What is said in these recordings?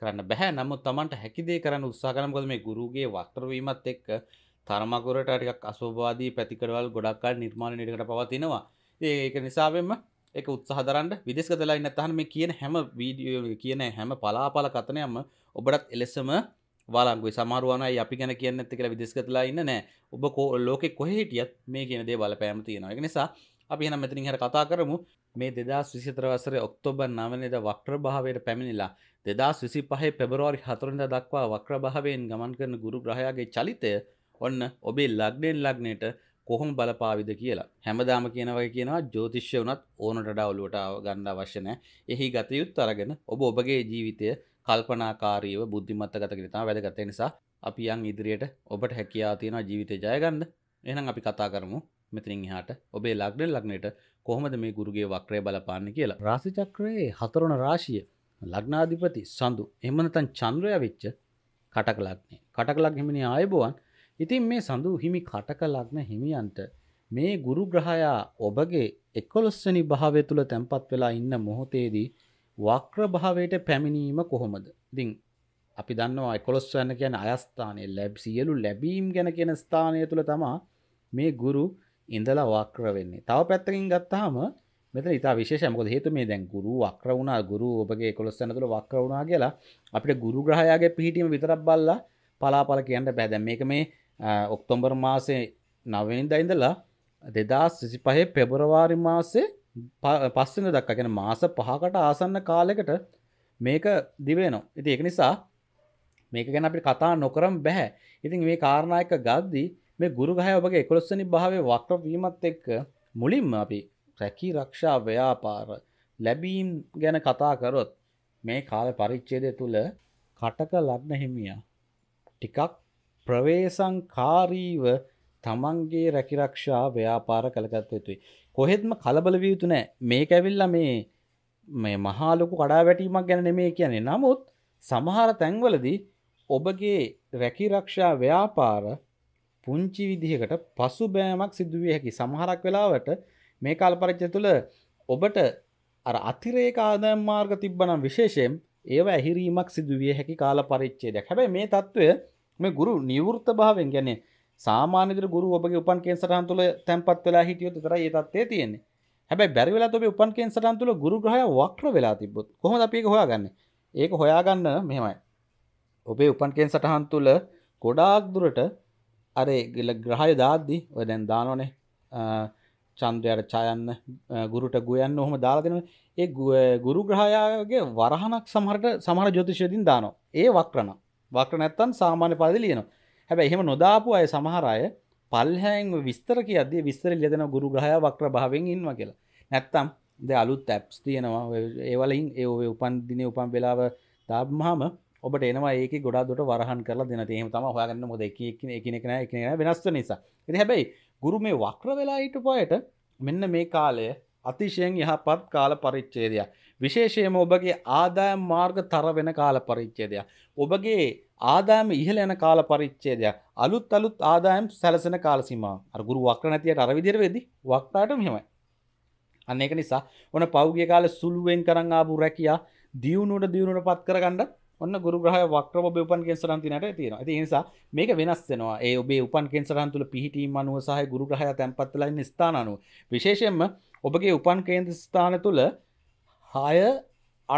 කරන්න බැහැ නමුත් තමන්ට හැකිදේ කරන්න උත්සාකරමකද මේ ගුරුගේ වක්ටරවීමත් එක්ක තර්මකුරට ටිකක් අස්වවාදී පැතිකරවල් ගොඩක්කාල් නිර්මාණ නිටකට පවතිනවා ඒක නිසාවෙන්ම එක උත්සාහදරන්න විදෙස්කතලා ඉන්න තහන මේ කියන හැම වීඩියෝ කියන හැම පලාපල කතනයම ඔබටත් එලෙසම වාලංගුයි සමාරුවනයි අපි ගැන කියන්න ඇති කියලා විදෙස්කතලා ඉන්න නෑ ඔබ කෝ ලෝකෙ කොහේටියත් මේ කියන දේ බලපෑම තියෙනවා එක නිසා අපි එන මෙතනින් හර කතා කරමු මේ දෙදස් විසිතර වසර ඔක්තෝබර් නවනද වක්්‍ර භාවයට පැමිණිලා දෙදස් විසි පහේ පෙබරවාරි හතුරඳ දක්වා වක්්‍ර භාවයෙන් ගමන් කරන ගුරු ග්‍රහයාගේ චලිතය ඔන්න ඔබේ ලක්ඩෙන් ලක්නයට කොහොම බලපාවිද කියලා හැමදාම කියනවගේ කියනවා ජෝතිශ්‍ය වනත් ඕනට ඩවලුවට ගන්න අවශ්‍යනෑ එහි ගතයුත් අරගෙන ඔබ ඔබගේ ජීවිතය කල්පනාකාරීව බුද්ධිමත්තගතකිරිත වැදගත නිසා අපි යන් ඉදිරියට ඔබට හැකයා තියෙන ජීවිතය ජයගන්න එනම් අපි කතා කරමු මෙතනින් හාට ඔබේ ලක්ඩ ලක්නයට කොහොමද මේ ගුරුගේ වක්‍රය බලපාන්න කියලා රාසිචක්‍රයේ හතරන රාශිය ලග්නාධිපති සඳු එමනතන් චන්ද්‍රය වෙච්ච කටක ලක්නේ කටක ලක් හිමිනි ආයබුවන් ඉතින් මේ සඳු හිමි කටක ලක්න හිමියන්ට මේ ගුරු ග්‍රහයා ඔබගේ එකොලොස්සනි භාවය තුළ තැන්පත් වෙලා ඉන්න මොහොතේදී වක්‍ර භාවයට පැමිණීම කොහොමද දිං අපි දන්නවා එකොලොස් වන්න කියන අයස්ථානය ලැබ් සියලු ලැබීම් ගැන කියන ස්ථානය තුළ තමා මේ ගුරු ඉඳලා වක්‍ර වෙන්නේ තව පැත්තකින් ගත්තාම මෙතන ඉතා විශේෂමක හේතු මේ දැන් ගුරු වක්‍ර වුණා ගුරු ඔබගේ කොළොස්සන තුළ වක්‍ර වුණා කියලා අපිට ගුරු ග්‍රහයාගේ පිහිටීම විතරක් බල්ලා පලාපල කියන්න බෑ දැන් මේක මේ ඔක්තෝම්බර් මාසේ නවවෙනිදා ඉඳලා දෙදස් සිසිපහේ පෙබරවාරි මාසේ පස්සන දක්වා ගැන මාස පහකට ආසන්න කාලෙකට මේක දිවෙනවා ඉති එක නිසා මේක ගැන අපි කතා නොකරම් බැහැ ඉතින් මේ කාරණයක ගද්දී මේ ගුරුගහය ඔබගේ එකොළොස්සනි භාවය වක්‍රවීමත් එක්ක මුලින්ම අපි රැකී රක්ෂා ව්‍යාපාර ලැබීම් ගැන කතා කරොත් මේ කාල පරිච්චේදය තුළ කටක ලග්න හිමිය ටිකක් ප්‍රවේසංකාරීව තමන්ගේ රැකිරක්ෂා ව්‍යාපාර කළගත්ත යුතුයි. කොහෙත්ම කලබල වියයුතු නෑ මේ ඇවිල්ල මේ මේ මහාලොකු කඩා වැටීමක් ගැන මේ කියන්නේ නමුත් සමහර තැන්වලදී ඔබගේ රැකිරක්ෂා ව්‍යාපාර පුංචි විදිහකට පසුබෑමක් සිදුවිය හැකි සමහරක් වෙලාවට මේ කල්පරච්ච තුළ ඔබට අර අතිරේක ආදායම් මාර්ග තිබ්බනම් විශේෂයෙන් ඒව ඇහිරීමක් සිදුවිය හැකි කාල පරිච්චේදයක් හැබැයි මේ තත්ත්වය මේ ගුරු නිවෘත්ත භාවෙන් ගැන සාමාන්‍යදර ගුරු ඔබගේ උපන් කේන්සටහන් තුළ තැන්පත් වෙලා හිටියොත් විතරයි ඒ තත්ත්වය තියෙන්නේ හැබැයි බැරි වෙලා ඔබේ උපන් කේන්සටහන් තුළ ගුරු ග්‍රහය වක්‍ර වෙලා තිබ්බොත් කොහොමද අපි ඒක හොයාගන්නේ ඒක හොයාගන්න මෙහෙමයි ඔබේ උපන් කේන්සටහන් තුළ ගොඩාක් දුරට අර ග්‍රහය දාද්දි ඔය දැන් දානොනේ චන්ද්‍රයට චයන්න ගුරුට ගොයන්න ඔහොම දාලාදෙන ඒ ගුරු ග්‍රහයාගේ වරහනක් සමහරට සමහර ජොතිෂයදින් දානවා ඒ වක්‍රණ වක්‍ර නැත්තන් සාමාන්‍ය පදදි ලියනවා හැබැ එහෙම නොදාපු අය සමහර අය පල්හැන් විස්තර කියද විස්තර ලියදෙන ගුරු ග්‍රහය වක්‍ර භාවෙන් ඉන්ම කියලා නැත්තම් ද අලුත් ඇප්ස් තියෙනවා ඒවලින් ඒ උපන් දින උපන් වෙලාව දාබ්මහාම ඔබට එනවා ඒක ගොඩාදොට වරහන් කරලා දෙන තේම තම හොයාගන්න මොද එක එකනෙකන එකන වෙනස්ව නිසා එති හැබැයි ගුරු මේ වක්්‍ර වෙලා හිට පොයට මෙන්න මේ කාලය අතිශයෙන් යහපත් කාල පරිච්චේදයක්. විශේෂයම ඔබගේ ආදායම් මාර්ග තර වෙන කාල පරිච්චේදයක්. ඔබගේ ආදායම ඉහළ යන කාල පරිච්ඡේදයක් අලුත් අලුත් ආදායම් සැලසෙන කාල සීමාව. අර ගුරු වක්‍ර නැතියට අර විදිහට වෙද්දි වක්‍රාට මෙහෙමයි. අන්න ඒක නිසා ඔන පෞගිය කාලේ සුළුවෙන් කරන් ආපු රැකියා දියුණුවට දියුණුවටපත් කරගන්න ඔන්න ගුරු ග්‍රහ වක්‍රම ඔබේ උපන් කේන්සරයන් තියෙනට තියෙනවා. ඉතින් ඒ නිසා මේක වෙනස් වෙනවා. ඒ ඔබේ උපන් කේන්සරයන් තුල පිහිටීම අනුව සහ ගුරු ග්‍රහය තැන්පත් වෙලා ඉන්න ස්ථාන අනුව. විශේෂයෙන්ම ඔබගේ උපන් කේන්ද්‍ර ස්ථාන තුල 6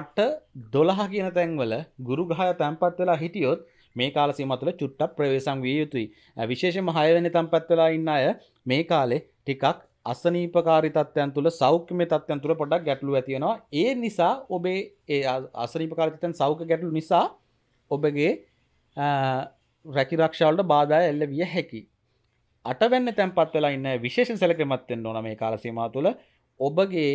8 12 කියන තැන්වල ගුරු ග්‍රහය තැන්පත් වෙලා හිටියොත් මේ කාල සීම තුළ චුට්ටක් ප්‍රවේශම් විය යුතුයි. විශේෂයෙන්ම 6 වෙනි තැන්පත් වෙලා ඉන්න අය මේ කාලේ ටිකක් අසනීපකාරී තත්ත්වයන් තුළ සෞඛ්‍යමය තත්ත්වයන් තුළ පොඩක් ගැටලු ඇති වෙනවා. ඒ නිසා ඔබේ ඒ අසනීපකාරී තත්ත්වයන් සෞඛ්‍ය ගැටලු නිසා ඔබගේ රැකී ආරක්ෂා වලට බාධා එල්ල විය හැකියි. අටවැන්න තැන්පත් වෙලා ඉන්න විශේෂයෙන් සැලකීමක් වෙන්න ඕන මේ කාල සීමාව තුළ ඔබගේ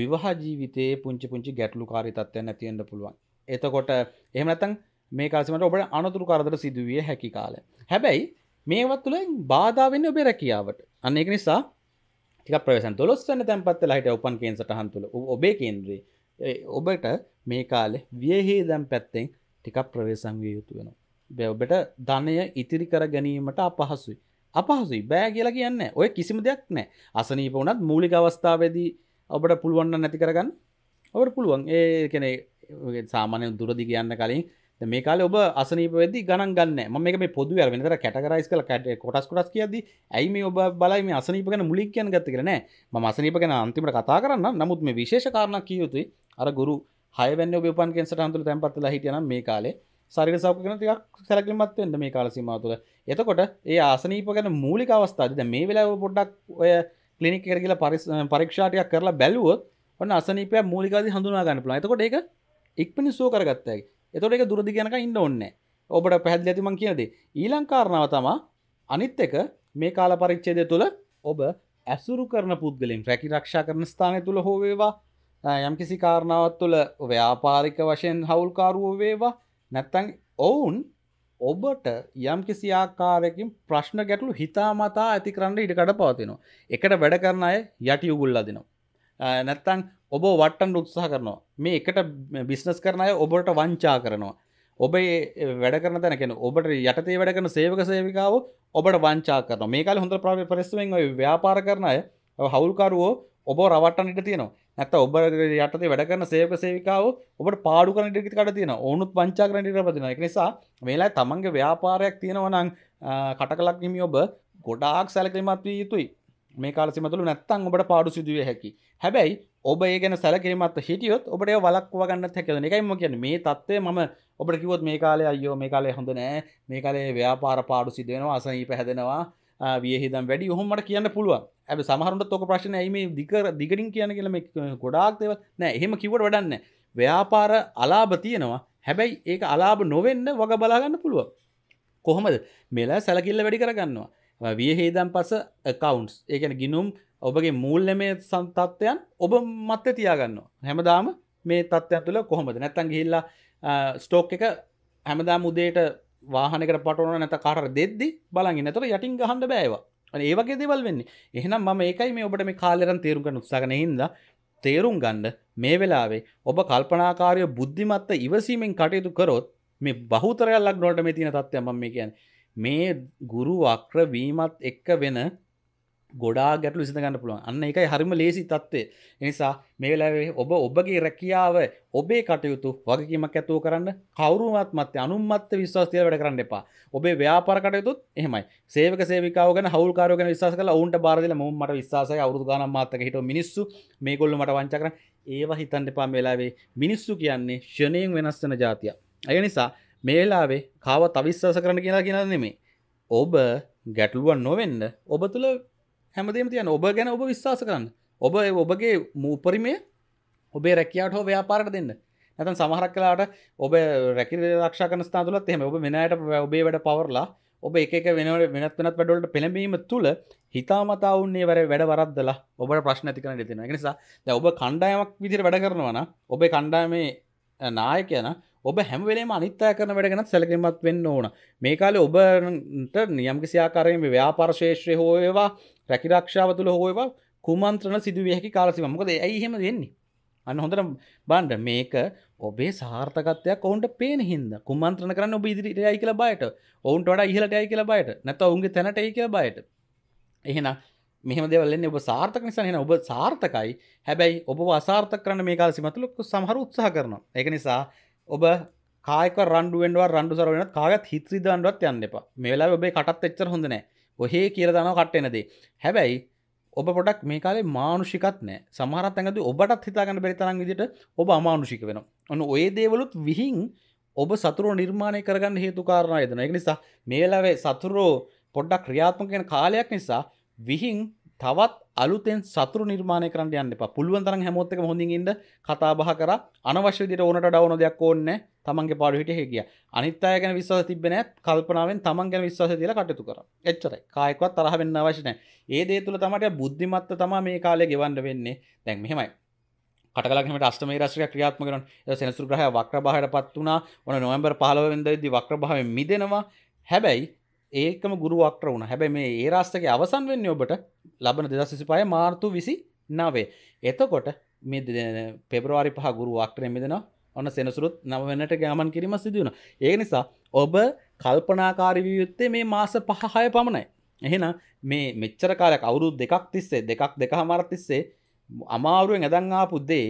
විවාහ ජීවිතයේ පුංචි පුංචි ගැටලුකාරී තත්ත්වයන් ඇති වෙන්න පුළුවන්. එතකොට එහෙම නැත්නම් මේ කාල සීමාවට ඔබට අනතුරු කරදර සිදුවිය හැකි කාලය. හැබැයි මේවත් තුළ බාධා වෙන්නේ ඔබේ රැකියාවට. අන්න ඒක නිසා ටික ප්‍රවේශන් දොළොස්වන තැන්පත්වෙලා හිට උපන් කේන් සටහන් තුළ ඔබේ කේන්ද්‍රයේ ඔබට මේ කාලෙ වියහේ දැම් පැත්තෙන් ටිකක් ප්‍රවේශන් විය යුතු වෙන බැ ඔබට ධනය ඉතිරි කර ගැනීමට අපහසුයි අපහසුයි බෑ කියලා කියන්න ඔය කිසිම දෙයක් නෑ අසනීප වනත් මූලික අවස්ථාවේදී ඔබට පුළුවන්න නැති කරගන්න ඔබට පුළුවන් ඒ කෙනෙ සාමානය දුරදි කියන්න කලින් මේ කාල ඔබ අසනීපවෙදදි ගණන් ගන්න ම මේ පොදු වෙනතර කැටරයිස් කල කට කොටස් කොටස් කියද ඇයි මේ ඔබ බලයි මේ අසනීප ගැන මුලික් කියන් ගත කරන ම අසනීප ගැන අන්තිමට කතා කරන්න නමුත් මේ විශේෂකාරණ කියයුතුයි අර ගුරු හයවැන්න ඔබපන් කෙන්සට අන්තුර තැන්පත්ල හිටයන මේ කාලේ සරිර සෞඛ න තියක් සැලකිමත් වෙන්න මේ කාල සීමා තුළ එතකොට ඒ ආසනීප ගැන මූලික අවස්ථාද මේ වෙලා පොඩ්ඩක් ඔය කලිනික් කරගල පරිස් පරීක්ෂාටයක් කරලා බැලුව ඔන්න අසනීපය මූලිකද හඳුනා ගන්න පුළා එතකොට ඒක ඉක්පිනි සෝ කරගත්තයි එතොට එක දුරදි ගැනක ඉන්න ඔන්න ඔබට පැහැදිල ඇතිමං කියනද ඊලංකාරණාව තමා අනිත් එක මේ කාල පරිච්චේදය තුළ ඔබ ඇසුරු කරන පුද්ගලින් රැකි රක්ෂා කරන ස්ථානය තුළ හෝවේවා යම්කිසි කාරණාවත් තුළ ව්‍යාපාරික වශයෙන් හවුල්කාරුව වේවා නැත්තැන් ඔවුන් ඔබට යම් කිසි ආකාරයකින් ප්‍රශ්න ගැටලු හිතාමතා ඇති කරන්න ඉඩකට පවතිනවා. එකට වැඩ කරන අය යටි යුගුල්ල දෙනවා. නැත්තං ඔබ වටන් උත්සාහ කරනවා මේ එකට බිස්නස් කරනය ඔබට වංචා කරනවා ඔබ වැඩ කරන තැනකෙන ඔබට යටතේ වැඩ කරන සේවක සේවිකාව ඔබට වංචා කරන මේකල හොඳ ප්‍රාව පරිස්සුවෙන් ව්‍යාපාර කරනය හවුල්කරුවෝ ඔබ රවට්ටන්නට තියෙනවා නැත ඔබ යටතේ වැඩ කරන සේවක සේවිකාව ඔබට පාඩු කරන ඉඩ කට තියෙන ඕනුත් වංචා කරන ඉඩ පතින එක නිසා මේලා තමන්ගේ ව්‍යාපාරයක් තියෙනවා නම් කටකලක් හිමි ඔබ ගොඩාක් සැලකිලිමත් විය යුතුයි මේ කාල සිමතුළු නැත්තම් ඔබට පාඩු සිදුවේ හැකි හැබැයි ඔබ ඒගෙන සැලකිරීමත් හිටියොත් ඔබට වලක්ව ගන්න හැකෙන එකයිම කියන මේ තත්වේ මම ඔබට කිවොත් මේ කාලේ අයෝ මේ කාලේ හොඳ නෑ මේ කාලේ ව්‍යාපාර පාඩු සිදෙනවා අසහි පැහැදෙනවා වියහිදම් වැඩි ඔහොමට කියන්න පුළුවන් ඇබ සමහරුට තොක ප්‍රශ්න ඇයි මේ දිකර දිගටින් කියන කියල මේ ගොඩාක් දෙව නෑ එහෙම කිවට වඩන්න ව්‍යාපාර අලාභ තියෙනවා හැබැයි ඒක අලාභ නොවෙන්න වග බලාගන්න පුළුව කොහොමද මෙලා සැලකිල්ල වැඩි කරගන්නවා වියහේදම් පස කවන්ස් ඒකන ගිනුම් ඔබගේ මූල්ලමේ සන්තත්වයන් ඔබ මත්ත තියාගන්න හැමදාම මේ තත්ත්වයන් තුළ කොහොමද නැත්තන් ගිල්ලා ස්ටෝක් එක හැමදා මුදේට වාහනකට පටවන නැත කාර දෙද්දි බලග නැතර යටින් ගහන්ඩ බෑවා ඒවගේ දෙවල් වෙන්නේ එහෙනම් ම ඒකයි මේ ඔබට මේ කාලරන් තේරුම් කන උත්සාගන හිද තේරුම් ගණ්ඩ මේ වෙලාවේ ඔබ කල්පනාකාරය බුද්ධිමත්ත ඉවසීමෙන් කටයුතු කරොත් මේ බහුතරයක් ලක් නොට මේ තින තත්වය මම මේ කියන් මේ ගුරු වක්්‍ර වීමත් එක්ක වෙන ගොඩා ගැටලු විසඳගන්න පුළුවන් අන්න එකයි හරිම ලේසි තත්ත්වය එනිසා මේ වෙලාවේ ඔබ ඔබගේ රැකියාව ඔබේ කටයුතු වගකීමක් ඇතුව කරන්න කවුරුමත් මත අනුමත් විශ්වාස තියලා වැඩ කරන්න එපා ඔබේ ව්‍යාපාර කටයුතුත් එහෙමයි සේවක සේවිකාව ගැන හවුල්කාරයෝ ගැන විශ්වාස කරලා ඔවුන්ට බාර දෙලා මම මට විශ්වාසයි අවුරුදු ගානක් මාත් එක්ක හිටව මිනිස්සු මේගොල්ලෝ මට වංචා කරන ඒවා හිතන්න එපා මේ වෙලාවේ මිනිස්සු කියන්නේ ෂණයෙන් වෙනස් වෙන જાතියක් ඒ නිසා මේ වෙලාවේ කාව තවිශ්වාස කරන්න කියලා කියනද නෙමෙයි ඔබ ගැටලුවක් නොවෙන්න ඔබ තුළ හැමදේම තියන ඔබ ගැන ඔබ විශ්වාස කරන්න ඔබ ඔබගේ මූපරිමය ඔබේ රැකියාට හෝ ව්‍යාපාරට දෙන්න නැතන් සමහරක් කලාට ඔබ රැකි රක්ෂ කන ස්ථාතුලත් එෙම ඔබ මෙනයට ඔබේ වැඩ පවරලා ඔබ එක වෙනට වෙනත් වෙනත් වැඩොලට පෙළඹීම තුළ හිතාමතාවන්නේ වර වැඩ වරද්දලා ඔබ ප්‍රශ්න ඇතිකන දෙතින නිසා ඔබ කණ්ඩායමක් විදිර වැඩ කරනවන ඔබේ කණ්ඩායමේ නාය කියන ඔබ හැමවෙලේ අනිත්තා කරන වැඩගෙන සැලකිමත් වෙන්න ඕන මේ කාලේ ඔබට නියම්කිසියාකාරයෙන් ව්‍යාපාර්ශේෂ්‍රය හෝයවා රැකිරක්ෂාව තුළ හෝයවා කුමන්ත්‍රණ සිදුවියහකි කාලසිම මොකද ඇයිහෙම දෙන්නේ අන්න හොඳට බන්ඩ මේක ඔබේ සාර්ථකත්වයක් ඔවුන්ට පේන හිද කුමන්ත්‍රණ කරන්න ඔබ ඉදිරිටයයි කියලා බයට ඔවුන්ට වඩ ඉහලට යයි කියලා බයට නැත ඔුන්ගේ තැනටයි කිය බයට එහෙන මෙහම දෙවලන්නේ ඔබ සාර්ථක නිසා හෙන ඔබ සාර්ථකයි හැබැයි ඔබ අසාර්ථ කරන මේ කාල සිමතුලොක්කු සමහර උත්සාහ කරනවා එක නිසා ඔබ කායක රන්ඩුවෙන්වා රන්ඩු සරවෙනත් කාගත් හිත්‍රී දන්ඩුවත් යන්න එපා මේලා ඔබේ කටත් එච්චර හොඳනෑ ඔහේ කියරදාන කට්ටනදේ හැබැයි ඔබ පොඩක් මේ කාලේ මානුෂිකත් නෑ සමහරත් ඇඟද ඔබටත් හිතාගන්න බැරිතරන් විදිට ඔබ අමානුෂික වෙන ඔන්න ඔය දේවලුත් විහින් ඔබ සතුරෝ නිර්මාණය කරගන්න හේතුකාරණය යදන එක නිසා මේලාවේ සතුරෝ පොඩ්ඩක් ක්‍රියාත්මකෙන කාලයක් නිසා විහින් තවත් අලුතෙන් සතුර නිර්මාණය කරන්න යන්න එපා පුළුවන් තරම් හැමෝත් එක හොඳින් ඉන්න කතා බහ කරා අනවශ්‍ය විදිහට ඕනට ඩවුන දෙයක් ඕනේ තමන්ගේ පාඩු හිටියේ හේ ගියා අනිත් අය ගැන විශ්වාස තිබ්බේ නැහැ කල්පනාවෙන් තමන් ගැන විශ්වාසය තියලා කටයුතු කරා එච්චරයි කායකවත් තරහ වෙන්න අවශ්‍ය නැහැ ඒ දේ තුල තමයි බුද්ධිමත්ව තමයි මේ කාලේ ගෙවන්න වෙන්නේ දැන් මෙහෙමයි කටලක්නට අස්ටම රශ්‍රය ක්‍රියාත්ම කරන සෙනසුර ග්‍රහ වක්්‍ර භහයට පත් වනා ඕන නොවම්බර් පහලවෙදදි වක්්‍ර භාව මිදෙනවා හැබැයි ඒකම ගුරුවක්ට වුණ හැබැ මේ ඒ රාස්ථක අවසන් වෙන්න ඔබට ලබන දෙදස් සිසිපාය මාර්තු විසි නවේ එතකොට මෙ පෙබරවාරි පහ ගුරුවක්ටරය මෙදෙන ඔන්න සෙනසුරුත් නවවෙනට ගාමන් කිරීම සිදුවන ඒ නිසා ඔබ කල්පනාකාරවී යුත්තේ මේ මාස පහහය පමණයි එහෙන මේ මෙච්චර කාලයක් අවුරු දෙකක් තිස්සේ දෙකක් දෙක හමරතිස්සේ අමාරුවෙන් ඇදංආපුද්දේ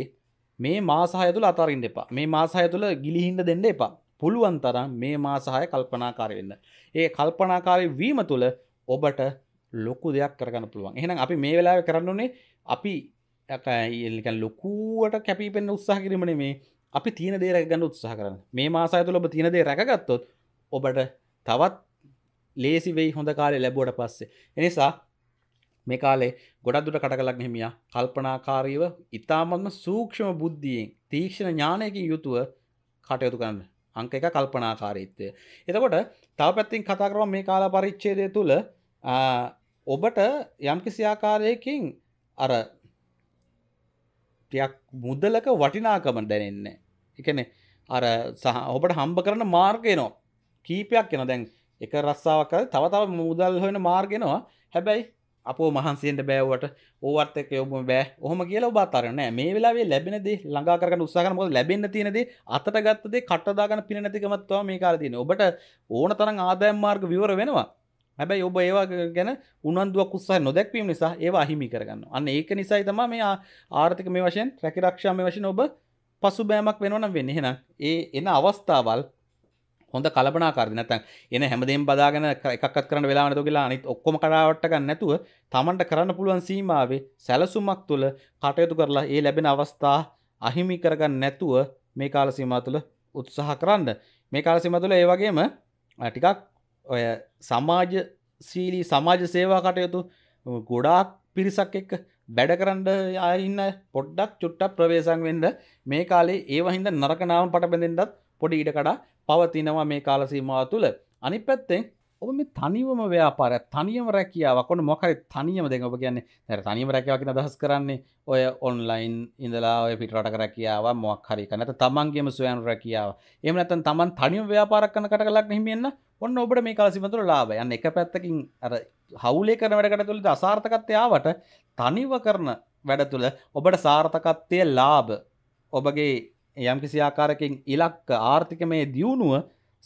මේ මාසාහය තුළ අතරින් දෙපා මේ මාසාහය තුළ ගිලිහින්ද දෙන්න එපා පුළුවන් තරම් මේ මාසහය කල්පනාකාරී වෙන්න. ඒ කල්පනාකාරී වීම තුළ ඔබට ලොකු දෙයක් කරගන්න පුළුවන්. එහෙනම් අපි මේ වෙලාවේ කරන්න ඕනේ අපි නිකන් ලොකුවට කැපිපෙන්න උත්සාහ කිරීම නෙමෙයි. අපි තියෙන දේ රැක ගන්න උත්සාහ කරන්න. මේ මාසය තුළ ඔබ තියෙන දේ රැකගත්තොත් ඔබට තවත් ලේසි වෙයි හොඳ කාලේ ලැබුවට පස්සේ. එනිසා මේ කාලේ ගොඩක් දුර කටකලක් හිමියා කල්පනාකාරීව ඉතාමත්ම සූක්ෂම බුද්ධියෙන් තීක්ෂණ ඥානයකින් යුතුව කටයුතු කරන්න. අංක එක කල්පනාකාරීත්වය. එතකොට තව පැත්තින් කතා කරම මේ කාලා පරිච්චේදය තුළ ඔබට යම්කිසි ආකාරයකින් අර ටියක් මුදලක වටිනාකම දැනෙන්න එකන අර සහ ඔබට හම්බ කරන මාර්ගයනෝ කීපයක් එන දැන් එක රස්සාාවක තවතාව මුදල් හොෙන මාර්ගෙනවා හැබැයි අපෝ මහන්සේට බෑවට ඕවර්තක යොබම බෑ හොම කියලා බාතරන මේ වෙලාේ ලැබෙනද ළඟාකරන උත්සාහන මො ලැබෙන තියනද අතට ගත්තදේ කට්ටදාගන පිනැතිකමත්වා මේ කාරතින ඔබට ඕන තරන් ආදායම් මාර්ග විවර වෙනවා හැබැයි ඔබ ඒවා ගැන උනන්දුවක් උත්සාහ නොදැක්වීම නිසා ඒවා අහිමි කරගන්න අන්න ඒක නිසයි තම මේ ආර්ථික මේ වශයෙන් රැකිරක්ෂා මේ වශයෙන් ඔබ පසු බෑමක් වෙනවනම් වෙන්න එහෙනම් ඒ එන අවස්ථාවල් හොඳ කලපනාකාරදි නැත්නම් එන හැමදේම බදාගෙන එකක්වත් කරන්න වෙලාව නැතුව කියලා අනිත් ඔක්කොම කඩාවට ගන්න නැතුව Tamanට කරන්න පුළුවන් සීමාවේ සැලසුමක් තුළ කටයුතු කරලා ඒ ලැබෙන අවස්ථා අහිමි කරගන්න නැතුව මේ කාල සීමාව තුළ උත්සාහ කරන්න මේ කාල සීමාව තුළ ඒ වගේම ටිකක් ඔය සමාජ සීලී සමාජ සේවා කටයුතු ගොඩාක් පිරිසක් එක්ක වැඩ කරන්න ආයන්න පොඩ්ඩක් චුට්ටක් ප්‍රවේශම් වෙන්න මේ කාලේ ඒව හින්දා නරක නාම පටබැඳෙන්නත් පොඩි ඊඩ කඩා පවතිනවා මේ කාලසීමාව තුළ අනි පැත්තෙන් ඔබ මේ තනිවම ව්‍යාපාර තනියම රැකියාව කොට මොකරි තනියම දෙ ඔබ කියන්නේ නැර තනියම රැකියාවකින දහස් කරන්නේ ඔය ඔන්ලයින් ඉඳලා ඔය පිටරට රැකියාව මොක් හරික නැත තමන්ගේම සොයන් රැකියාව එම නැතන් තමන් තනියම ව්‍යාපාරක් කන කට කලක් හිමියන්න ඔන්න ඔබට මේ කාලසිමතුර ලාබ යන්න එක පැත්තකින් අර හවුලේ කරන වැඩකට තුළද අසාර්ථකත්යාවට තනිව කරන වැඩ තුළ ඔබට සාර්ථකත්වය ලාබ ඔබගේ යම්කිසි ආකාරකින් ඉලක්ක ආර්ථිකමේ දියුණුව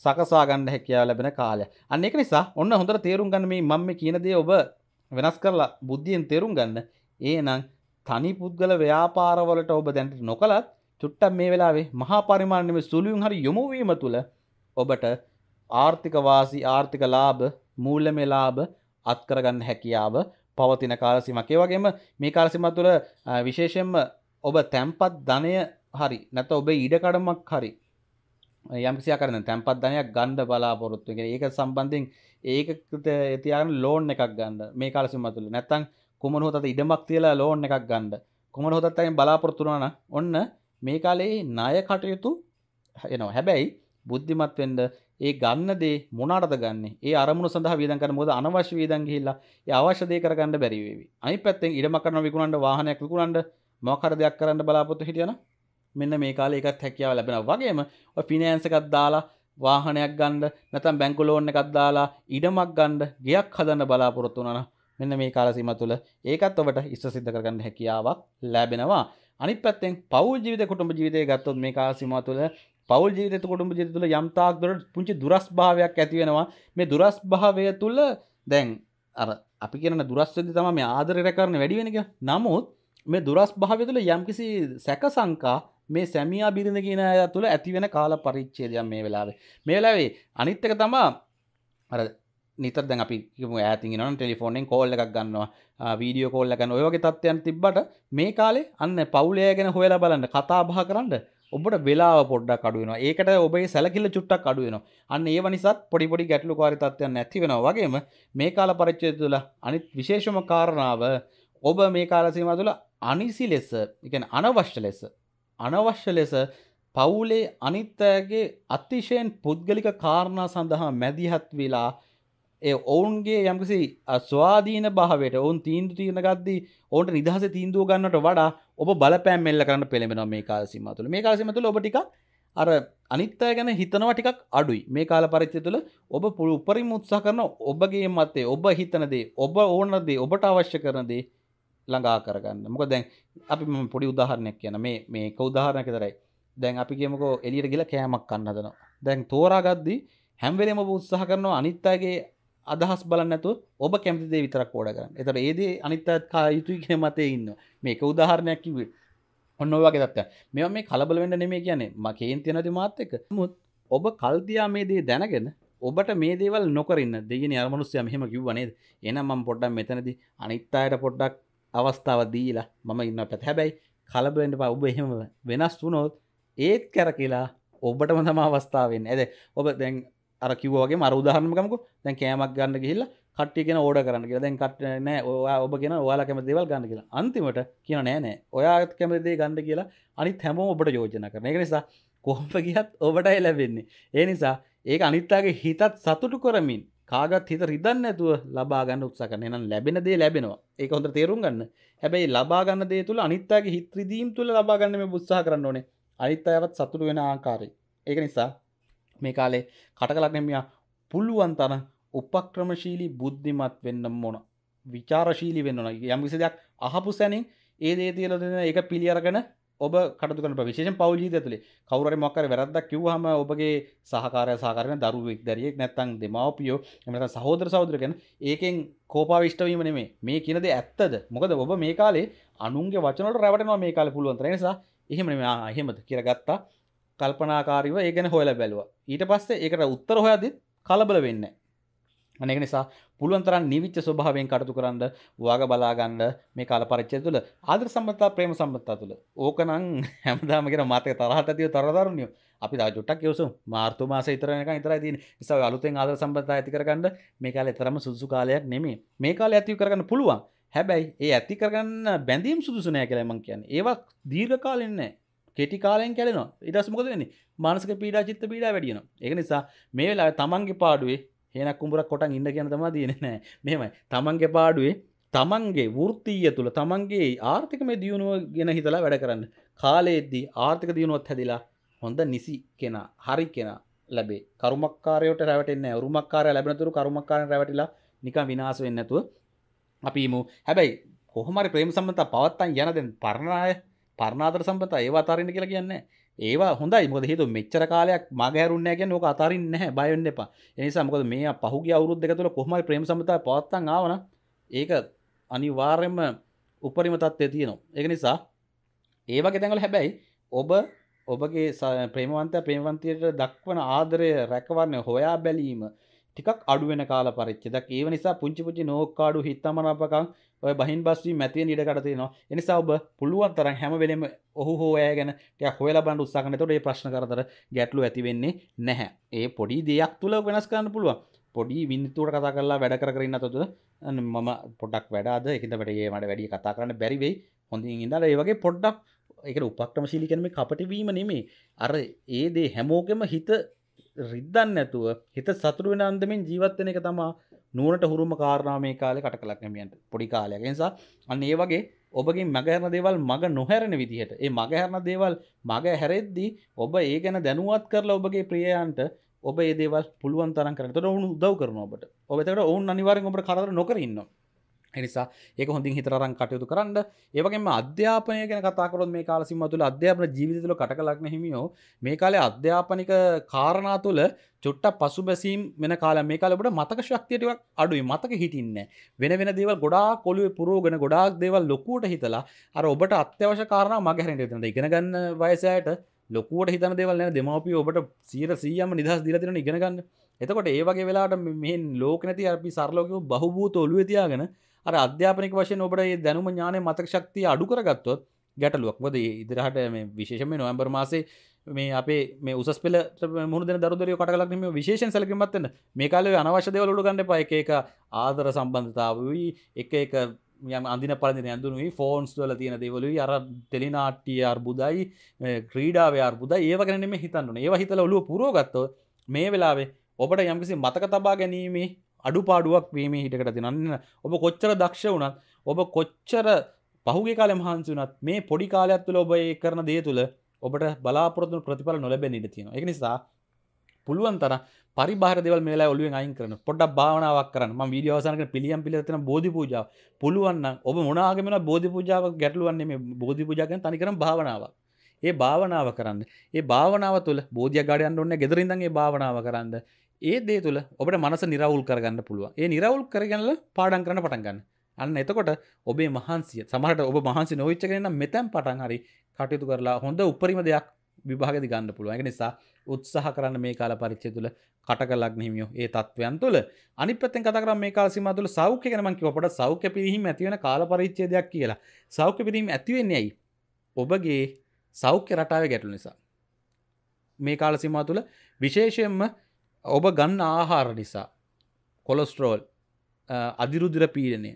සකසා ගන්න හැකියාව ලැබෙන කාලය. අන්න ඒක නිසා ඔන්න හොඳට තේරුම් ගන්න මේ මම මේ කියන දේ ඔබ වෙනස් කරලා බුද්ධියෙන් තේරුම් ගන්න. එහෙනම් තනි පුද්ගල ව්‍යාපාරවලට ඔබ දැනට නොකලත් චුට්ටක් මේ වෙලාවේ මහා පරිමාණයේ සුළුයින් හරි යොමු වීම තුළ ඔබට ආර්ථික වාසි ආර්ථික ලාභ මූල්‍යමය ලාභ අත්කරගන්න හැකියාව පවතින කාලසීමක්. ඒ වගේම මේ කාලසීමාව තුළ විශේෂයෙන්ම ඔබ තැම්පත් ධනය හරි නැත ඔබේ ඉඩකඩමක් හරි යම්සිය කරන තැන්පත්ධනයක් ගණ්ඩ බලාපොරොත්තුගෙන ඒක සම්බන්ධින් ඒකට ඇතියන් ලෝන් එකක් ගන්න මේ කාලසි මතුළ නැත්තං කුමන හොතත ඉඩමක් තියලා ලෝන් එකක් ගණ්ඩ කුමන හොතත් අයෙන් බලාපොරොත්තුරන ඔන්න මේ කාලේ නාය කටයුතු එනවා හැබැයි බුද්ධිමත්වෙන්ඩ ඒ ගන්නදේ මොනාටද ගන්න ඒ අරමුණ සඳහ වියදන් කර මොද අනවශ්‍ය වියදන් ගහිල්ලා ඒ අවශ්‍යදය කරගන්න බැරිවේවි අයි පැත්තෙන් ඉඩමකරන විකුණන්ට වාහනයක් විකුණන්ට මොකර දෙයක් කරන්න බලාපොත්තු හිටියන මෙන්න මේ කාල එකත් හැකියාව ලැබෙන වගේම ෆිනෑන්සකත් දාලා වාහනයක් ගණ්ඩ නැතම් බැංකුලෝන්න එකත් දාලා ඉඩමක් ගණ්ඩ ගයක් හදන්න බලාපොරොත්තු වන මෙන්න මේ කාලසීම තුළ ඒකත් ඔබට ඉස්ස සිද්ධ කරගන්න හැකියාවක් ලැබෙනවා අනිත් පැත්තෙන් පවු ජීවිත කුටුඹ ජීවිතය ගත්තොත් මේ කාලසීම තුළ පවල් ජීවිත කොටුඹ ජීවිත තුළ යම්තාක් දොට පුංචි දුරස් භාවයක් ඇතිවෙනවා මේ දුරස් භාවය තුළ දැන් අර අපි කියන දුරස්වදි තම මේ ආදරය කරන වැඩිවෙනක නමුත් මේ දුරස් භාවය තුළ යම්කිසි සැක සංකා මේ සැමියා බිරිඳ කියන අය තුළ ඇතිවෙන කාල පරිච්චේදයක් මේ වෙලාවේ මේ වෙලාවේ අනිත්තක තමා අර නිතර දැන් අපි ඇති න ටෙලිෆෝනෙන් කෝල්ල එකක් ගන්නවා වීඩියෝ කෝල්ල ගන්න ඔයගේ තත්වයන් තිබ්බට මේ කාලේ අන්න පවුලය ගැන හොයලා බලන්න කතා බහ කරන්න ඔබට වෙලා පොඩ්ඩක් අඩුවෙන ඒකට ඔබේ සැලකිල්ල චුට්ටක් අඩුවෙන අන්න ඒ නිසාත් පොඩිපොඩි ගැටලු කාරිතත්වයන් නැති වෙන වගේම මේ කාල පරිච්චය තුළ අනිත් විශේෂම කාරණාව ඔබ මේ කාලසීම තුළ අනිසි ලෙස එක අනවශ්‍ය ලෙස අනවශ්‍ය ලෙස පවුලේ අනිත්තෑගේ අතිශයෙන් පුද්ගලික කාරණා සඳහා මැදිහත් වෙලා ඒ ඔවුන්ගේ යම්කිසි ස්වාධීන භාවයට ඔවුන් තීන්දු තීරණ ගද්දී ඔවුන්ට නිදහස තීන්දුව ගන්නට වඩා ඔබ බලපෑම් මෙල්ල කරන්න පෙළඹෙනවා මේ කාලසීමාව තුළ මේ කාලසීමාව තුළ ඔබ ටිකක් අර අනිත් අය ගැන හිතනවා ටිකක් අඩුයි මේ කාල පරිච්ඡේදය තුළ ඔබ උපරිම උත්සාහ කරන ඔබගේ මතේ ඔබ හිතන දේ ඔබ ඕන දේ ඔබට අවශ්‍ය කරන දේ ළඟා කරගන්න මොක දැන් අපි පොඩි උදාහරණයක් කියන මේ මේ කවදාහරණ කෙතරයි දැන් අපි කියමකෝ එලියට ගිල කෑමක් කන්න දනවා දැන් තෝරාගද්දි හැම්වලේම උත්සාහ කරනවා අනිත්තාගේ අදහස් බලන්නතු ඔබ කැමතිදේ විතරක් ෝඩ කරන්න එතට ඒදේ අනිත්තත් කා යුතුයි කියෙන මතේ ඉන්න මේක උදාහරණයක් කිවේ ඔන්න වගේ තත්ත මෙ මේ කලබල වෙන්න නෙමේ කියන්නේ මකේන් තියනති මාත්තක මුත් ඔබ කල්තියා මේ දේ දැනගෙන ඔබට මේ දේවල් නොකරන්න දෙගෙන අරමනුස්ය මෙහම කිව්වනේද එනම් මම් පොඩ්ඩක් මෙතනද අනිත්තායට පොඩ්ඩක් අවස්ථාව දීලා මම ඉන්න පැත් හැබැයි කලබලට ප ඔබ එහෙම වෙනස් වුනොත් ඒත් කැර කියලා ඔබටම තම අවස්ථාවෙන් ඇද ඔබ දැන් අර කිවගේ මරුදාහරමකමක දැන් කෑමක් ගන්න ගහිල්ල කට්ටියගෙන ඕඩ කරන්න කියලා දැන් කට නෑ ඔයා ඔබ කියෙන ඔයාලා කැම දෙවල් ගන්න කියලා අන්තිමට කියන නෑ නෑ ඔයාත් කැමදේ ගන්න කියලා අනි හැම ඔබට යෝජන කරන එක නිසා කොහොම ගියත් ඔබටයි ලැබෙන්නේ ඒ නිසා ඒක අනිත්තාගේ හිතත් සතුටු කරමින් කාගත් හිත රිදන්න ඇතුව ලබාගන්න උත්සකන නම් ලැබෙන දේ ලැබෙනවා ඒක හොඳ තේරුම් ගන්න හැබැයි ලබාගන්න දේ තුළ අනිත්තාගේ හිත්‍රදීම් තුළ ලබාගන්න මේ බුත්සා කරන්න ඕනේ අනිත් අයවත් සතුරු වෙන ආකාරය ඒක නිසා මේ කාලේ කටකලක්නමයා පුළුවන් තන උපක්‍රමශීලී බුද්ධිමත් වෙන්න මොන විචාරශීලි වෙන්නන යම් විසි දෙයක් අහපු සැනින් ඒ දේ තියල දෙන එක පිළියරගෙන ඔබ කටතු කරන විශේෂ පවජීත ඇතුළේ කවුරරි මොක්කර වැරද්දක් කිව්වහම ඔබගේ සහකාරය සහකරන දරුවෙක් දැරියෙක් නැත්තං දෙමවපියෝ එමට සහෝදර සෞදරගෙන ඒකෙන් කෝපාවිෂ්ටවීම නෙමේ මේ කියනද ඇත්තද මොකද ඔබ මේ කාලේ අනුන්ගේ වචනට රැවටනවා මේ කාල පුළුවන්තර නිසා එහෙම අහෙමද කියර ගත්තා කල්පනාකාරීව ඒගැන හොයලා බැලවා ඊට පස්සේ ඒකට උත්තර හොයදත් කලබල වෙන්න අනේක නිසා පුළුවන් තරම් නිවිච්ච ස්වභාවයෙන් කටයුතු කරන්න වග බලා ගන්න මේ කාල පරිච්ඡේදය තුළ ආදර සම්බන්ධතා ප්‍රේම සම්බන්ධතා තුළ ඕකනම් හැමදාම කියන මාතක තරහට තියෝ තරදරුණියෝ අපි තව ජොට්ටක් යවසු මාර්තු මාසෙ ඉතර වෙනකන් විතරයි තියෙන්නේ නිසා ඔය අලුතෙන් ආදර සම්බන්ධතා ඇති කරගන්න මේ කාලේ තරම සුදුසු කාලයක් නෙමෙයි මේ කාලේ ඇති කරගන්න පුළුවන් හැබැයි ඒ ඇති කරගන්න බැඳීම් සුදුසු නෑ කියලා මම කියන්නේ ඒවා දීර්ඝ කාලෙන්නේ නෑ කෙටි කාලයෙන් කැඩෙනවා ඊට පස්සේ මොකද වෙන්නේ මානසික පීඩා චිත්ත පීඩා වැඩි වෙනවා ඒක නිසා මේ වෙලාවේ තමන්ගේ පාඩුවේ හෙනක් කුඹරක් කොටන් ඉන්න කියන තමා තියෙන නෑ මෙමයි තමන්ගේ පාඩුවේ තමන්ගේ වෘත්තීය තුළ තමන්ගේ ආර්ථික මේ දියුණුව ගෙන හිතලා වැඩ කරන්න කාලයේදී ආර්ථික දියුණුවත් හැදිලා හොඳ නිසි කෙනා හරි කෙනා ලැබේ කරුමක්කාරයට රැවටෙන්න රුමක්කාරය ලැබෙනතුරු කරුමක්කාරය රැවටිලා නිකන් විනාශ වෙන්නේ නැතුව අපි ඉමු හැබැයි කොහොමරි ප්‍රේම සම්බන්ධතා පවත්තන් යනදෙන් පරණාය පරණාදර සම්බන්ධතා ඒව අතාරින්න කියලා කියන්නේ ඒවා හොඳයි මොද හේතු මෙච්චර කාලයක් මගේරුන්න ගැන ෝක අතරින් නැහැ බයන්න එපා එනිසා මොකද මේ පහුගේ අවුරුද්ධ තුළ කොහමයි ප්‍රේම සමතා පවත්තන් ආවන ඒක අනිවාර්යම උපරිම තත්වය තියෙනවා ඒක නිසා ඒවගේ තැඟල හැබැයි ඔබ ඔබගේ ප්‍රේමවන්ත ප්‍රේමවන්තයට දක්වන ආදරය රැකවන්න හොයා බැලීම ටිකක් අඩු වෙන කාල පරිච්ඡේදයක් ඒව නිසා පුංචි පුංචි නෝක්කාඩු හිතමනාපකම් ඔය බහින් බස් වී මැතියෙන් ඉඩකට තියෙනවා ඒ නිසා ඔබ පුළුවන් තරම් හැම වෙලෙම ඔහු හෝ අය ගැන ටිකක් හොයලා බලන්න උත්සාහ කරන. එතකොට මේ ප්‍රශ්න කරදර ගැටලු ඇති වෙන්නේ නැහැ. ඒ පොඩි දෙයක් තුල වෙනස් කරන්න පුළුවන්. පොඩි විනිතුවට කතා කරලා වැඩ කරන්න තුතු මම පොඩක් වැඩාද එකද වැටගේ මට වැඩි කතා කරන්න බැරිවෙයි හොඳින් ඉඳලා ඒ වගේ පොඩ්ඩක් එක උපක්ටම ශීලි කරනම කපටවීම නෙමේ අර ඒ දේ හැමෝගෙම හිත රිද්දන්න නැතුව හිත සතුරු වෙන අන්දමින් ජීවත්වන එක තමා නුවනට හුරුම කාරණාමේ කාලෙ කට කලක් නැමියන්ට පොඩි කාලයක් නිසා අන්න ඒ වගේ ඔබගේ මගහැරණ දේවල් මග නොහැරණ විදිහට ඒ මගහැරණ දේවල් මග හැරෙද්දී ඔබ ඒ ගැන දැනුවත් කරලා ඔබගේ ප්‍රියයන්ට ඔබ ඒ දේවල් පුළුවන් තරන් කරට ඔවුන් උදව් කරන ඔබට ඔබතකට ඔවුන් අනිවාරෙන් ඔබට කරදර නොකරන්නවා එනිසා ඒක හොඳින් හිතරන් කටයුතු කරන්න ඒවගේම අධ්‍යාපනය ගැන කතාකරොත් මේ කාල සිම්ම තුළ අධ්‍යාපන ජීවිතතුල කටකලක්න හිමියෝ මේ කාලේ අධ්‍යාපනික කාරණා තුළ චුට්ට පසු බැසීම් වෙන කාල මේ කාලබට මතක ශක්තියටක් අඩුයි මතක හිටින්න වෙන වෙන දේව ගොඩා කොළුව පුරෝගෙන ගොඩාක් දේවල් ලොකුවට හිතලා අර ඔබට අත්‍යවශ කාරණ මගහැරට තන ඉගෙනගන්න වයසයට ලොකුවට හිතන දෙවල් න දෙමවපිය ඔබට සීර සීයම නිදහස් දිලතින ඉගෙනගන්න එතකොට ඒවගේ වෙලාට මෙ ලෝක නැති අපි සරලෝකව බහූූත ඔලුව තියාගෙන අර අධ්‍යාපනික වශයෙන් ඔබට ඒ දැනුම ඥානය මතක ශක්තිය අඩු කරගත්තොත් ගැටලුවක් මොකද ඉදිරියට මේ විශේෂයෙන්ම නොවැම්බර් මාසේ මේ අපේ මේ උසස් පෙළ මුහුණ දෙන දරුදරියෝ කටකලක් නෙමෙයි විශේෂයෙන් සැලකීමක් වෙන්න මේ කාලේ අනවශ්‍ය දේවල් උඩ ගන්න එපා එක එක ආදර සම්බන්ධතාවුයි එක එක යම් අඳින පලදින ඇඳුනුයි ෆෝන්ස් වල තියෙන දෙවලුයි අර තෙලිනාට්ටිය අර්බුදයි ක්‍රීඩාවේ අර්බුද ඒව ගැන මේ හිතන්නුන ඒව හිතල ඔලුව පුරෝගත්තෝ මේ වෙලාවේ ඔබට යම්කිසි මතක තබා ගැනීමේ අඩුපාඩුවක් වීමේ හිටකට තිනන්න ඔබ කොච්චර දක්ෂ වුණත් ඔබ කොච්චර පහුගේ කාල මහන්සි වුණත් මේ පොඩි කාලයක් තුළ ඔබ ඒ කරන දේ තුළ ඔබට බලාපොරොත්තු ප්‍රතිඵල නොලැබෙන ඉඩ තියෙනවා ඒක නිසා පුළුවන් තර පරිබාර දෙවල් මේලා ඔලුවෙන් අයින් කරන පොඩ්ඩක් භාවනාවක් කරන්න මම වීඩියෝ අවසන් කරන පිළියම් පිළිවෙතන බෝධි පූජාව පුළුවන් නම් ඔබ මොන ආගමන බෝධි පූජාව ගැටලුවන්නේ මේ බෝධි පූජා කියන්නේ තනිකරම භාවනාවක් ඒ භාවනාව කරන්න ඒ භාවනාව තුළ බෝධිය ගාඩ යන්න ඕනේ ගෙදරින් ඉඳන් ඒ භාවනාව කරන්න ඒ දේ තුළ ඔබට මනස නිරවුල් කරගන්න පුළුව ඒ නිරවුල් කරගන්නල පාඩන් කරන පටන්ගන්න අන්න එතකොට ඔබේ මහන්සිය සමට ඔබ මහන්සි නොවිච්ච කරන මෙතැන් පටන් හරි කටයුතු කරලා හොඳ උපරිම දෙයක් විභාගති ගන්න පුළුවන් නිසා උත්සාහ කරන්න මේ කාල පරිච්චය තුළ කටකලක් නහිමියෝ ඒ තත්වයන් තුළ අනිපතෙන් කතර මේ කාසිම තුළ සෞඛ්‍ය කනමකි ඔපට සෞඛ්‍ය පිරිහිම ඇතිවෙන කාල පරිච්චේදයක් කියලා සෞඛ්‍ය පිරීම ඇතිවෙන්නේ ඇයි ඔබගේ සෞඛ්‍ය රටාව ගැටලු නිසා මේ කාලසිමා තුළ විශේෂයෙන්ම ඔබ ගන්න ආහාර නිසා කොලස්ට්‍රෝල් අධිරුදිර පීඩනය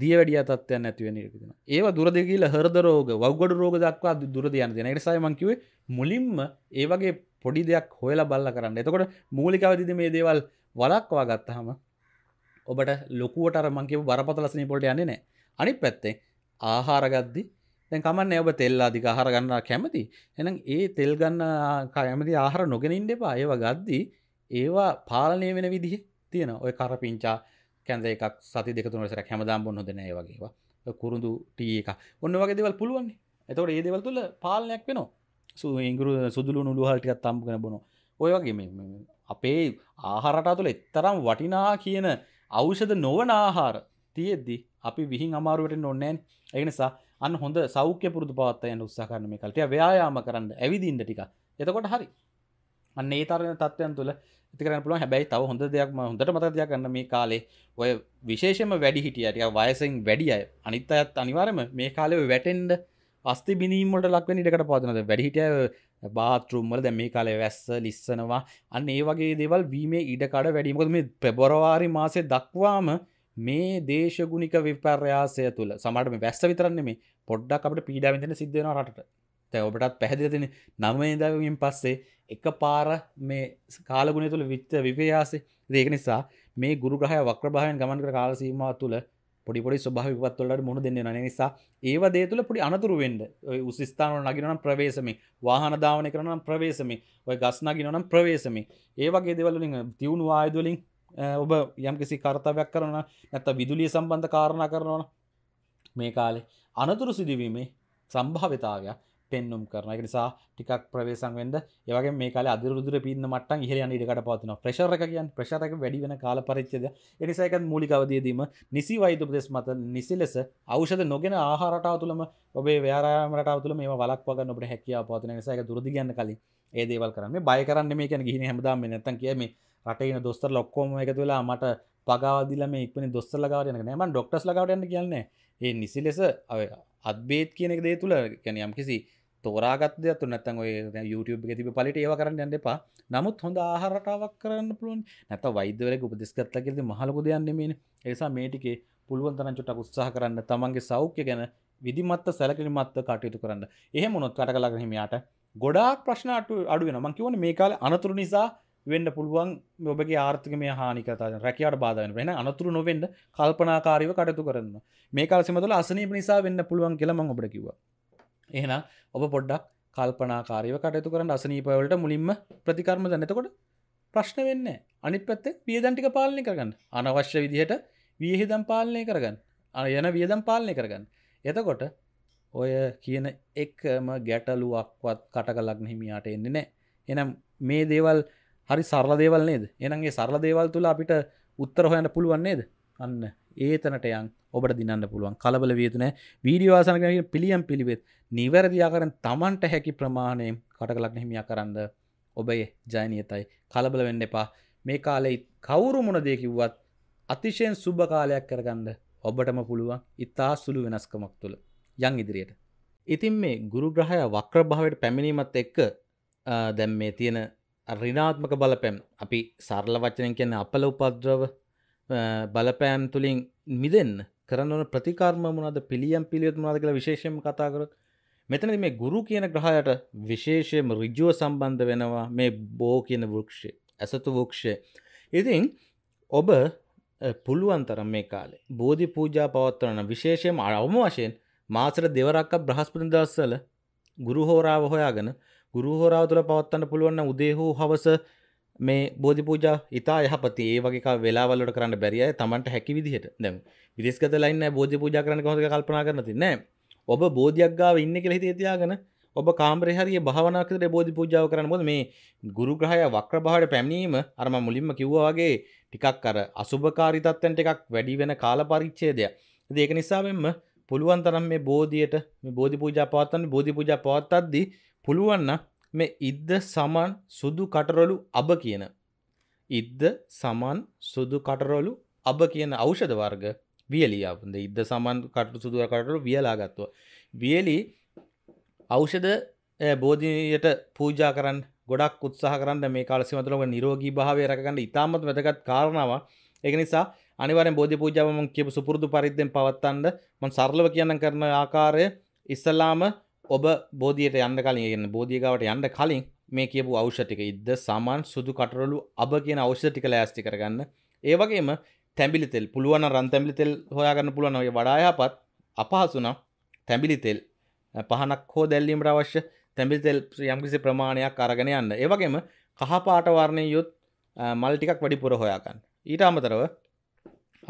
දිය වැඩිය තත්වයන් ඇතිවෙන තින ඒ දුරදගල හරද රෝග වගඩ රෝග දක්වා දුරද යන දෙන නිසායමංකිව මුලින්ම ඒ වගේ පොඩි දෙයක් හොයලා බල්ල කරන්න එතකොට මූලිකවදිද මේ දේවල් වලක්වා ගත්තහම ඔබට ලොකුවට මංකිව බරපතලසන පොට යන්නේ නෑ අනි පැත්තේ ආහාරගද්දි කමන්න ඔබ තෙල්ලාදික ආහර ගන්නා කැමති එනම් ඒ තෙල් ගන්න කයමති ආහර නොගෙනින්ඩපා ඒව ගද්දී ඒවා පාලනය වෙන විදිහ තියෙන ඔය කරපිංචා කැන්ද එකක් සති දෙකතුනසර හැමදාම් බොන්න දෙන වගේවා කුරුදු ටී එක ඔන්න වගේ දෙවල් පුළුවන්නේ එතවට ඒ දෙවල් තුල පාලනයක් වෙනවා සු ඉංගුරු සුදුළු නුළුහල්ටිකත් තම්පගෙන බොන ඔය වගේ අපේ ආහාරටා තුළ එත්තරම් වටිනා කියන අවෂද නොවන ආහාර තියෙද්දි අපි විහින් අමාරුවට නොන්නෑන් එනිසා අන් හොඳ සෞඛ්‍ය පුරදු පවත්තයන්න උත්සාහරන මේ කල්ටය ව්‍යයාම කරන්න ඇවිදින්ට ටික එතකොට හරි අන්න ඒ තරන තත්ත්වයන් තුළ ඇතිකරන්න පුළුවන් හැබැයි තව හොඳ දෙයක් හොඳට මතක තියා ගන්න මේ කාලේ ඔය විශේෂම වැඩි හිටිය ටික වයසෙන් වැඩි අය අනිත් අයත් අනිවාර්යම මේ කාලේ ඔය වැටෙන්න අස්ති බිනීමට ලක්වෙන ඉඩකට පවතිනද වැඩි හිටිය බාතරුම්වල දැ මේ කාලේ වැස්ස ලිස්සනවා අන්න ඒ වගේ දේවල් වීමේ ඉඩකඩ වැඩීමකොද මේ පෙබොරවාරි මාසය දක්වාම මේ දේශගුණික විපර්යාසය තුළ සමට මේ වැස්ස විතරන්නේ මේ පොඩ්ඩක් අපට පීඩාවිදෙන සිද්ධෙන රට තැ ඔබටත් පැහැදිලතින නමේදමින් පස්සේ එක පාර මේ කාලගුණ තුළ විත්ත විපයාසේ දේක නිසා මේ ගුරුග්‍රහය වක්‍රභායන් ගමන් කර කාලසීම තුළ පොඩිපොඩි ස්වභාවිපත්වලට මුණ දෙන්න න නිසා ඒව දේ තුළ පොඩි අනතුරුවෙන්ඩ උස්ස්ථාන නගෙනනම් ප්‍රවේශමි වාහන දාවන කරනම් ප්‍රවේශමි ඔය ගස්නගෙනනම් ප්‍රවේශමි ඒවගේ දෙවලින් තිවුණු ආයදුලින් ඔබ යම්කිසි කර්තාවයක් කරන නැත්ත විදුලිය සම්බන්ධ කාරණ කරනවන මේ කාලේ අනතුරු සිදුවීමේ සම්භාවිතාවයක් පෙන්නුම් කරන එක නිසා ටිකක් ප්‍රවේශම් වෙන්න ඒ වගේ මේ කාලේ අදිර රුධිර පීඩන මට්ටම් ඉහළ යන ඉඩකට පවතිනවා ප්‍රෙෂර් එක කියන්නේ ප්‍රෙෂර් එක වැඩි වෙන කාල පරිච්ඡේදය ඒ නිසා ඒකත් මූලික අවධියදීම නිසි වෛද්‍ය උපදෙස් මත නිසි ලෙස ඖෂධ නොගෙන ආහාර රටාව තුළම ඔබේ ව්‍යායාම රටාව තුළ මේවා වළක්වා ගන්න අපිට හැකියාව පවතින නිසා ඒක දුරදි ගන්න කලින් ඒ දේවල් කරන්නේ බය කරන්න මේ කියන්නේ ගිහින් හැමදාම මේ නැත්තම් කිය මේ රටේ ඉන දොස්තරලා ඔක්කොම එකතු වෙලා මට පගවදිල මේ එක්න දොස්සල ගවට යන නෑම ඩොක්ටස් ලගවට යන්න කියන්නේ ඒ නිසි ලෙස අත්බේත් කියනෙක් දේ තුළ ගැනයම් කිසි තෝරාගත් දෙයක් නැත්තන් ඔය YouTube එක තිබ පලට ඒව කරන්න යන්න එපා නමුත් හොඳ ආහාරටාවක් කරන්න පුළුවන් නැත වෛද්‍යවරක උපදෙස්කත්ලා කියෙද මහලකු දෙයන්නේ මේ ඒසා මේටිකේ පුළුවන් තරංචුට උත්සාහ කරන්න තමන්ගේ සෞඛ්‍ය ගැන විදිමත්ත සැලකිලිමත්ත කටයුතු කරන්න එහෙම නොත් කට කලා හිමයාට ගොඩාක් ප්‍රශ්න අට අඩුවෙන මං කිවන මේ කාල අනතුරු නිසා වෙන්න පුළුවන් ඔබගේ ආර්ථික මේ හානිකතා රැකයාට බාධන වෙන අනතුරු නොවෙන්ඩ කල්පනාකාරීව කටතු කරන්න මේ කාල සිමතුල අසනීප නිසා වෙන්න පුළුවන් කියලම ඔබට කිවා එහෙනම් ඔබ පොඩ්ඩක් කල්පනාකාරව කටයුතු කරන්න අසනීපවලට මුලින්ම ප්‍රතිකර්ම දැනතකොට ප්‍රශ්න වෙන්න අනිත් පැත්තේ වියදන්ටික පාලනය කරගන්න අනවශ්‍ය විදිහට වියහිදම් පාලනය කරගන්න අන යන වියදම් පාලනය කරගන්න එතකොට ඔය කියන එකම ගැටලුවක්වත් කටකලක් හිමියාට එන්නේ නෑ එනම් මේ දේවල් හරි සරල දේවල් නේද එනගේ සරල දේවල් තුළ අපිට උත්තර හොයන්න පුළුවන් නේද අන්න ඒතනටයන් ඔබට දින්න පුළුවන් කලබල වේතුන වීඩියවාසනගෙන පිළියම් පිළිවෙත් නිවැරදියාකරන් තමන්ට හැකි ප්‍රමාණය කටකලක් හිමිය කරන්න ඔබේ ජයනියතයි කලබල වෙන්න එපා මේ කාලෙයි කවුරු මොන දෙකිව්වත් අතිශයෙන් සුභ කාලයක් කරගන්න ඔබටම පුළුවන් ඉතා සුළු වෙනස්කමක් තුළ යං ඉදිරියට ඉතින් මේ ගුරුග්‍රහය වක්‍රභාවයට පැමිණීමත් එක්ක දැම් මේ තියෙන රිනාත්මක බලපැම් අපි සරල වචනයෙන් කියන අපල උපද්‍රව බලපෑම් තුළින් මිදෙන් කරන්නවන ප්‍රතිකර්ම මොනද පිළියම් පිළියොත් මනාද කියලා විශේෂම කතාකරත් මෙතන මේ ගුරු කියන ග්‍රහයට විශේෂයම රිජ්ජුව සම්බන්ධ වෙනවා මේ බෝ කියන වෘක්ෂය ඇසතු වෘක්ෂය ඉතින් ඔබ පුළුවන් තරම් මේ කාලේ බෝධි පූජා පවත්වන විශේෂයම අවම වශයෙන් මාසර දෙවරක්ක බ්‍රහස්පති දස්සල ගුරු හෝරාව හොයාගෙන ගුරු හෝරාව තුළ පවත්වන්න පුළුවන්න උදේ හෝ හවස මේ බෝධි පූජා ඉතා යහපති ඒ වගේ වෙලාවලට කරන්න බැරිය තමන්ට හැකි විදිහට දැම් විදෙස්ගත ලයින්න බෝධි පූජා කරන කොහොඳ කල්පනා කරන තින්නේ ඔබ බෝධියක් ගාව ඉන්න කියලා හිතේ තියාගෙන ඔබ කාමරේ හරිය භාවනාකරේ බෝධි පූජාව කරන මොකද මේ ගුරු ග්‍රහය වක්‍ර භාවයට පැමිණීම අර මම මුලින්ම කිව්වා වගේ ටිකක් අර අසුභකාරී තත්ත්වයන් ටිකක් වැඩි වෙන කාල පරිච්ඡේදය. ඉතින් ඒක නිසා මෙන්න පුළුවන් තරම් මේ බෝධියට මේ බෝධි පූජා පවත්වන්න බෝධි පූජා පවත්වද්දී පුළුවන් නම් මේ ඉද්ද සමන් සුදු කටරොලු අබ කියන. ඉද්ද සමන් සුදු කටරොලු අබ කියන ඖෂධ වර්ග වියලියාපුද ඉද්ද සමන් කට සුදුව කටරු වියලාගත්තුව. වියලි ඖෂධ බෝධියට පූජා කරන්න ගොඩක් උත්සාහ කරන්න මේ කාලසිමතුලොක නිරෝගී භාවය රකගන්න ඉතාමත් වැදගත් කාරණාව එක නිසා අනිවරෙන් බෝධි පූජාවම කියපු සුපුරුදු පරිද්දෙන් පවත්තන්න මන් සරලව කියන්න කරන ආකාරය ඉස්සල්ලාම ඔබ බෝධියට යන්න කලින් ගන්න බෝධියගාවට යන්න කලින් මේ කියපු අවෂටික ඉද සාමාන් සුදු කටරලු අබ කියන අවෂටික ලෑස්ති කරගන්න ඒවගේම තැබිලි තෙල් පුළුවන් රන් තැබිලි තෙල් හොයාගන්න පුළුවන් ඔය වඩායාපත් අපහසුනම් තැබිලි තෙල් පහනක් හෝ දැල්ලීමට අවශ්‍ය තැබිලි තෙල් යම්කිසි ප්‍රමාණයක් අරගෙන යන්න ඒවගේම කහපාටවර්ණය යුත් මල් ටිකක් වැඩිපුර හොයාගන්න ඊට අමතරව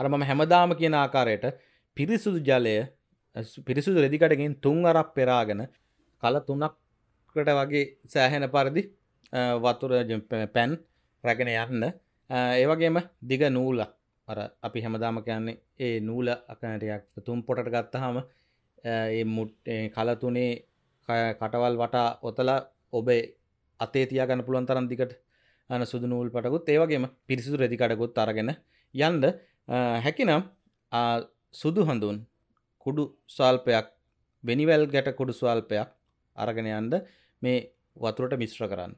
අරමම හැමදාම කියන ආකාරයට පිරිසුදු ජලය පිරිසුදු රෙදිකටගෙන් තුන් අරක් පෙරාගෙන කල තුනක්කට වගේ සෑහෙන පරිදි වතුර පැන් රැගෙන යන්න ඒවගේම දිග නූල අර අපි හැමදාම කියන්නේ ඒ නූල අකනටයක් තුම් පොටට ගත්තහම ඒ මුට් කලතුනේ කටවල් වටා ඔතලා ඔබේ අතේ තියාගන්න පුළුවන් තරම් දිකට අන සුදු නූල් පටකුත් ඒවගේම පිරිසිදු රෙදිකටකුත් අරගෙන යන්ද හැකිනම් සුදු හඳුන් කුඩු ස්වල්පයක් වෙනිවැල් ගැට කුඩු ස්වල්පයක් අරගෙන යන්න මේ වතුරට මිශ්‍ර කරන්න.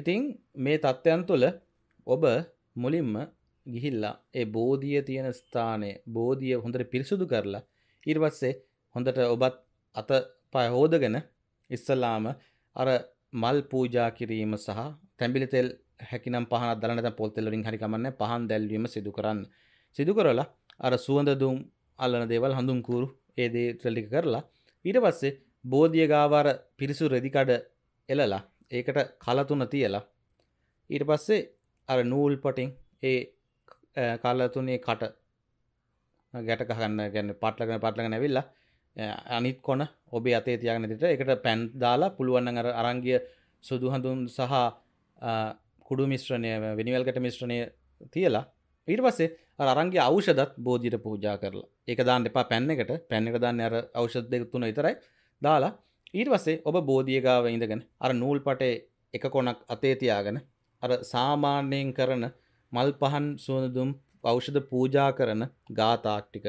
ඉතින් මේ தත්වයන් තුළ ඔබ මුලින්ම ගිහිල්ලා ඒ බෝධිය තියෙන ස්ථානය බෝධිය හොඳට පිරිසුදු කරලා ඊට පස්සේ හොඳට ඔබත් අත පය හොදගෙන ඉස්සලාම අර මල් පූජා කිරීම සහ තැඹිලි තෙල් හැකිනම් පහනක් දාලා නැත්නම් පොල් තෙල් වලින් හරි කමන්නේ පහන් දැල්වීම සිදු කරන්න. සිදු කරලා අර සුවඳ දුම් අල්ලන දේවල් හඳුන් කూరు ඒදේ ත්‍රලික කරලා ඊට පස්සේ බෝධිය ගාවාර පිරිසු රෙදිකඩ එලලා ඒකට කලතුන තියලා ඊට පස්සේ අර නූල් පටින් ඒ කලතුනේ කට ගැට ගහන්න ගැන්න පටලගෙන පටලගෙන ඇවිල්ලා අනිත් කොන ඔබේ අතේ තියාගෙන දෙට එකට පැන් දාලා පුළුවන් අර අරංගිය සුදු හඳුන් සහ කුඩු මිශ්‍රණය වෙනිවල්කට මිශ්‍රණය තියලා ඊට පස්සේ අරන්ගේ අවෂදත් බෝධියට පූජා කරලා ඒක දාන්න එපා පැන්න එකට පැන්න එක දාන්න අර අවෂද දෙක තුන විතරයි දාලා ඊට පස්සේ ඔබ බෝධියගාව ඉඳගෙන අර නූල් පටේ එක කොනක් අතේ තියාගෙන අර සාමාන්‍යයෙන් කරන මල් පහන් සුවඳදුම් පෞෂධ පූජා කරන ගාතාක්ටික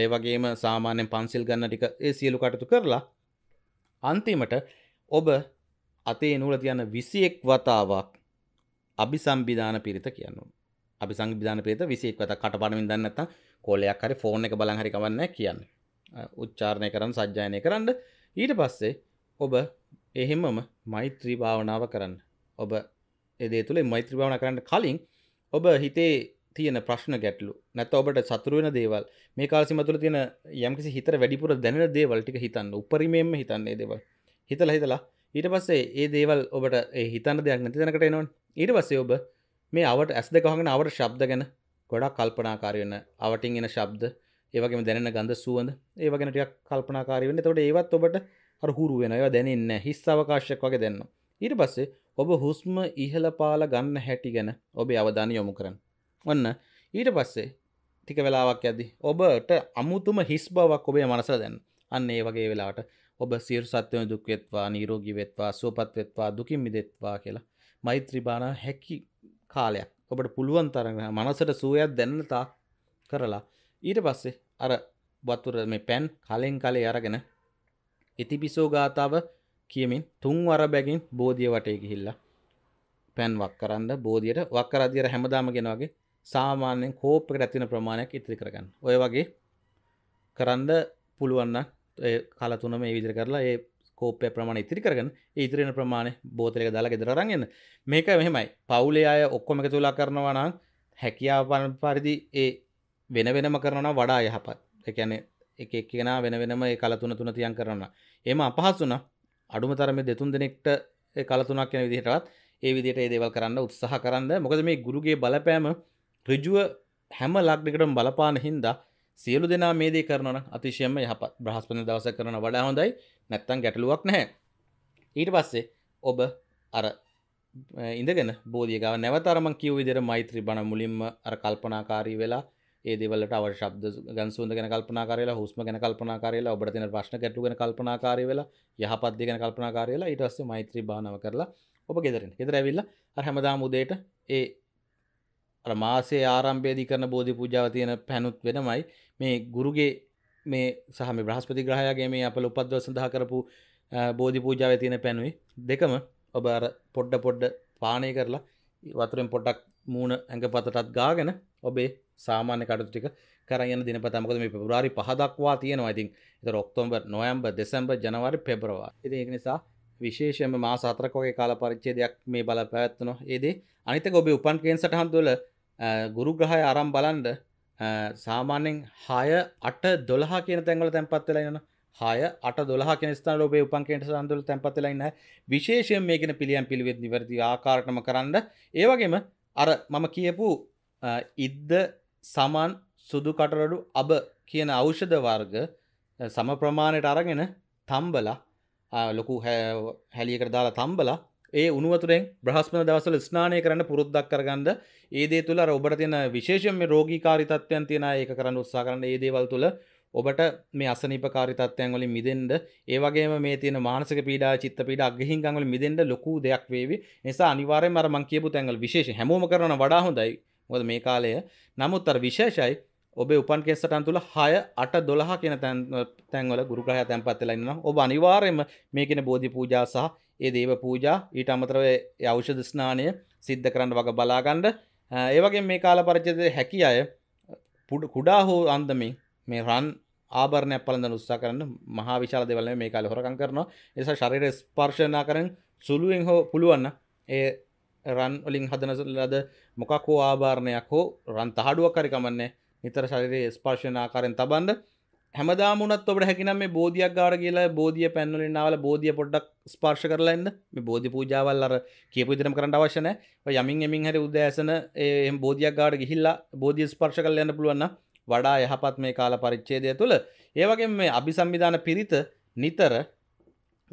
ඒ වගේම සාමාන්‍යෙන් පන්සිල් ගන්න ටික ඒ සියලු කටතු කරලා අන්තිමට ඔබ අතේ නුල තියන්න විසියෙක් වතාවක් අභි සම්බිධාන පිරිත කියන්නවා. අපි සංවිධාන ප්‍රේත 21 වතක් කටපාඩමින් දන්නේ නැත්නම් කෝලයක් හරි ෆෝන් එක බලන් හරි කවන්නේ කියන්න. උච්චාරණය කරන්න සජ්ජායනය කරන්න ඊට පස්සේ ඔබ එහෙමම මෛත්‍රී භාවනාව කරන්න. ඔබ ඒ දේ තුල මෛත්‍රී භාවනා කරන්න කලින් ඔබ හිතේ තියෙන ප්‍රශ්න ගැටලු නැත්නම් ඔබට සතුරු වෙන දේවල් මේ කාල සීමා තුළ තියෙන යම්කිසි හිතට වැඩිපුර දැනෙන දේවල් ටික හිතන්න. උපරිමයෙන්ම හිතන්න මේ දේවල්. හිතලා හිතලා ඊට පස්සේ මේ දේවල් ඔබට හිතන දෙයක් නැති තැනකට එනවනේ. ඊට පස්සේ ඔබ මේ අවට ඇස් දෙකහගෙන අවට ශබ්ද ගැන ගොඩක් කල්පනාකාරයන්න අවටින් එන ශබ්ද ඒවගේම දැන ගඳ සුවඳ ඒවගෙනටයක් කල්පනාකාරයන්න තොට ඒවත් ඔබට හුරු වෙන ඒවා දැනන්න හිස් අවකාශයක් වගේ දෙන්න ඉට පස්සේ ඔබ හුස්ම ඉහල පාල ගන්න හැටි ගැන ඔබේ අවධානය යොමු කරන්න ඔන්න ඊට පස්සේ ටික වෙලාවක් ඇදදි ඔබට අමුතුම හිස් බවක් ඔබේ මනස දැන් අන්න ඒ වගේ වෙලාට ඔබ සිර සත්‍යය දුක්වෙත්වා නීරෝගී වෙත්වා සුවපත් වෙත්වා දුකින් මිදෙත්වා කියලා මෛත්‍රී බාන හැකි කාලයක් ඔබට පුළුවන් තරම මනසට සුවයක් දැන්න තාක් කරලා ඊට පස්සේ අර වතුර මේ පැන් කලෙන් කලේ අරගෙන ඉතිපිසෝ ගාතාව කියමින් තුන් වර බැගින් බෝධිය වටේ ගිහිල්ලා පැන් වක් කරන්න බෝධියට වක් කරදියට හැමදාම ගෙන වගේ සාමාන්‍යයෙන් කෝප්පකට ඇතින ප්‍රමාණයක් ඉතිරි කරගන්න ඔය වගේ කරන්න පුළුවන්න කලතුන මේ විදිර කරලා ඒ කෝපය ප්‍රමාණ ඉතිරි කරගන්න ඉතිරෙන ප්‍රමාණය බෝතලක දාලා ගෙදරරගන්න මේක මෙහෙමයි පවුලේ අය ඔක්කොම එක තුලා කරනවනම් හැකියාපන පරිදි ඒ වෙන වෙනම කරනවා වඩා යහපත් එකැන එක කියෙන වෙන වෙනම ඒ කලතුන තුන තියන් කරන්න එම අපහසුන අඩුම තරම දෙතුන් දෙනෙක්ට කලතුනක් යන විදිහටත් ඒ විදිට ඒ දේවල් කරන්න උත්සාහ කරන්න මොකද මේ ගුරුගේ බලපෑම ඍජුව හැම ලක්ඩකටම බලපාන හින්දා සියලු දෙනා මේ දේ කරනන අතිශයම යහපත් බ්‍රහස්පන දවස කරන වඩා හොඳයි නැත්තන් ගැටලුවක් නැහැ ඊට පස්සේ ඔබ අර ඉඳගෙන බෝධියගව නැවතරම කිව් විදිර මෛත්‍රී බණ මුලින්ම අර කල්පනාකාරී වෙලා ඒ දෙවලට අව ශබ්ද ගන්සුන්ද ගැන කල්පනා කරලා හුස්ම ගැන කල්පනා කරලා ඔබට තියෙන ප්‍රශ්න ගැටලු ගැන කල්පනා කාරී වෙලා යහපත් දේ ගැන කල්පනා කරලා ඊට පස්සේ මෛත්‍රී භාවනාව කරලා ඔබ ගෙදරින් ගෙදර ඇවිල්ලා අර හැමදාම උදේට ඒ අර මාසේ ආරම්භයේදී කරන බෝධි පූජාව තියෙන පැනුත් වෙනමයි මේ ගුරුගේ මේ සහ මේ බ්‍රහස්පති ග්‍රහයාගේ මේ අප උපද්ව සඳහා කරපු බෝධි පූජාව තියෙන පැනුවේ දෙකම ඔබ අර පොඩ්ඩ පොඩ්ඩ පානය කරලා වතුරෙන් පොටක් මූුණ ඇඟ පතටත් ගාගෙන ඔබේ සාමාන්‍ය කටු ටික කරයන දින පතමකද මේ පෙබරවාරි පහදක්වා තියෙනවා ඉතින් එත ඔක්තෝම්බර් නොයම්බ දෙසම්බ ජනවාරි පෙබරවා ඉති ඒක නිසා විශේෂම මා සාතරකෝගේ කාල පරිච්චේදයක් මේ බල පැවැත්වනවා ඒදේ අනිත ඔබේ උපන් කේෙන් සටහන්තුවල ගුරු ග්‍රහය අරම් බලන්ඩ සාමාන්‍යෙන් හය අට දොළහ කියන තැන්වල තැන්පත්වෙලයින හය අට දොළහ කෙනස්ථාන ලෝබේ උපන්කෙන්ට සඳුල තැන්පතලයින්න විශේෂයෙන් මේකෙන පිළියම් පිළිවෙත් නිවැරදි ආකාරටම කරන්න ඒවගේම අර මම කියපු ඉද්ද සමන් සුදු කටරඩු අබ කියන අෞෂධ වර්ග සම ප්‍රමාණයට අරගෙන තම්බලා ලොකු හැලියකට දාලා තම්බලා ඒ උනුවතුරෙන් බ්‍රහස්පන දවසල ස්නානය කරන්න පුරුද්දක් කරගන්න ඒදේ තුළ ඔබට තියෙන විශේෂම රෝගීකාරිතත්වයන් තියෙන ඒක කරන්න උත්සා කරන්න ඒ දේවල් තුළ ඔබට මේ අසනීපකාරිතත්වයන් වලින් මිදෙන්න ඒ වගේම මේ තියෙන මානසික පීඩා චිත්ත පීඩා අගහිංගන් වලින් මිදෙන්න ලොකු දෙයක් වේවි නිසා අනිවාර්යයෙන්ම අර මං කියපු තැන්වල විශේෂ හැමෝම කරනවා වඩා හොඳයි මොකද මේ කාලය නමුත් අර විශේෂයි ඔබේ උපන් කෙස්සටන් තුළ හය අට දොළහ කියෙන තැන්වල ගුරුග්‍රහය තැන්පත් වෙලා ඉන්නවා ඔබ අනිවාර්යයෙන්ම මේකෙන බෝධි පූජා සහ ඒ දේව පූජා ඊට අමතරව අවෂධ ස්නානය සිද්ධ කරන්න වග බලාගණ්ඩ ඒවගේ මේ කාල පරිචද හැකි අය කුඩා හෝ අන්දමින් මේ රන් ආරණය පලඳ උත්සා කරන්න මහා විශාල දෙවල මේ කාල හොරකං කරනවා එස ශරිර ස්පර්ශනා කරන සුළුවෙන් හෝ පුළුවන්න ඒ රන් ඔලින් හදනලද මොකක් හෝ ආභාරණයක් හෝ රන් තහඩුවක් කරිකමන්නේ නිතර ශරිරයේ ස්පර්ශනාකාරෙන් තබන්ද හැමදාමුණත් ඔබට හැකිනම් මේ බෝධියක් ගාඩ කියලා බෝධිය පැන්වලින් නාවල බෝධිය පොඩ්ඩක් ස්පර්ශ කරලන්න බෝධි පූජාවල් අර කියපු ඉදිරම් කරට අවශ්‍යන යමින් එමින් හරි උදෑසන එම් බෝධයක් ගාඩ ගිහිල්ලා බෝධිය ස්පර්ශ කරලයන්න පුළුවන්න වඩා යහපත් මේ කාල පරිච්චේදය තුළ ඒවගේ මේ අභි සම්විධාන පිරිත නිතර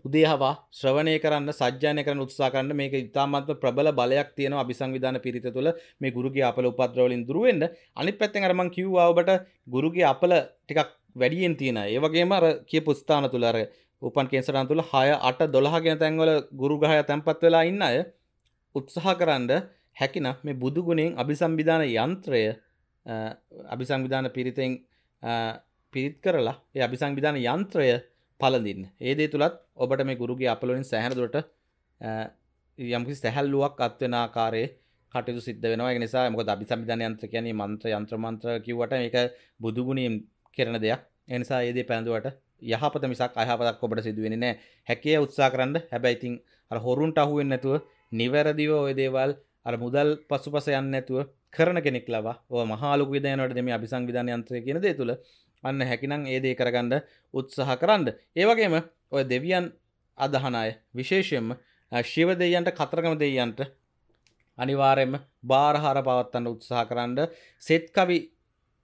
උදේහවා ශ්‍රවණය කරන්න සජ්‍යානය කරන උත්සාකන්න මේක ඉතාමත්ම ප්‍රබල බලයක් තියෙන අභිසංවිධාන පිරිත තුළ මේ ගුරුගේ අපල උපද්‍රවලින් දුරුවෙන්ට අනිත් පැත්තෙන් අරමං කිව්වාවට ගුරුගේ අපල ටිකක් වැඩියෙන් තියෙන ඒවගේම අර කිය පුස්ථාන තුළර උපන් කේන්සටන් තුළ හය අට දොළහ ගෙන තැන්වල ගුරුගහය තැන්පත් වෙලා ඉන්න අය උත්සාහ කරන්න හැකින මේ බුදුගුණෙන් අභිසම්බිධාන යන්ත්‍රය අභිසංවිධාන පිරිතෙන් පිරිත් කරලා ඒ අභිසංවිධාන යන්ත්‍රය පලඳින්න ඒදේ තුළත් ඔබට මේ ගුරුගේ අපලොලින් සැහැරදුරට යම්කි සැහැල්ලුවක් අත්වෙන ආකාරයේ කටයුතු සිද්ධ වෙනවා ඒ නිසා මොකද අභිසංවිධාන යන්ත්‍ර කියන්නේ මන්ත්‍ර යන්ත්‍ර මන්ත්‍ර කිව්වට මේක බුදුගුණයෙන් කරන දෙයක් ඒ නිසා ඒ දේ පැඳුවට යහපත මිසක් අයහපතක් ඔබට සිදුවෙන්නේ නැහැ. හැකිය උත්සාහ කරන්න. හැබැයි ඉතින් අර හොරුන්ට අහු වෙන්නේ නැතුව නිවැරදිව ওই දේවල් අර මුදල් පසුපස යන්නේ නැතුව කරන කෙනෙක් ලවා. ඔය මහා ලොකු විද්‍යාලයට දෙමේ අභිසංවිධාන යන්ත්‍රය කියන දේ තුල අන්න හැකිනම් ඒ දේ කරගන්න උත්සාහ කරන්න. ඒ වගේම ඔය දෙවියන් අදහන අය විශේෂයෙන්ම ශිව දෙවියන්ට කතරගම දෙවියන්ට අනිවාර්යයෙන්ම බාරහාර පවත්වන්න උත්සාහ කරන්න. සෙත් කවි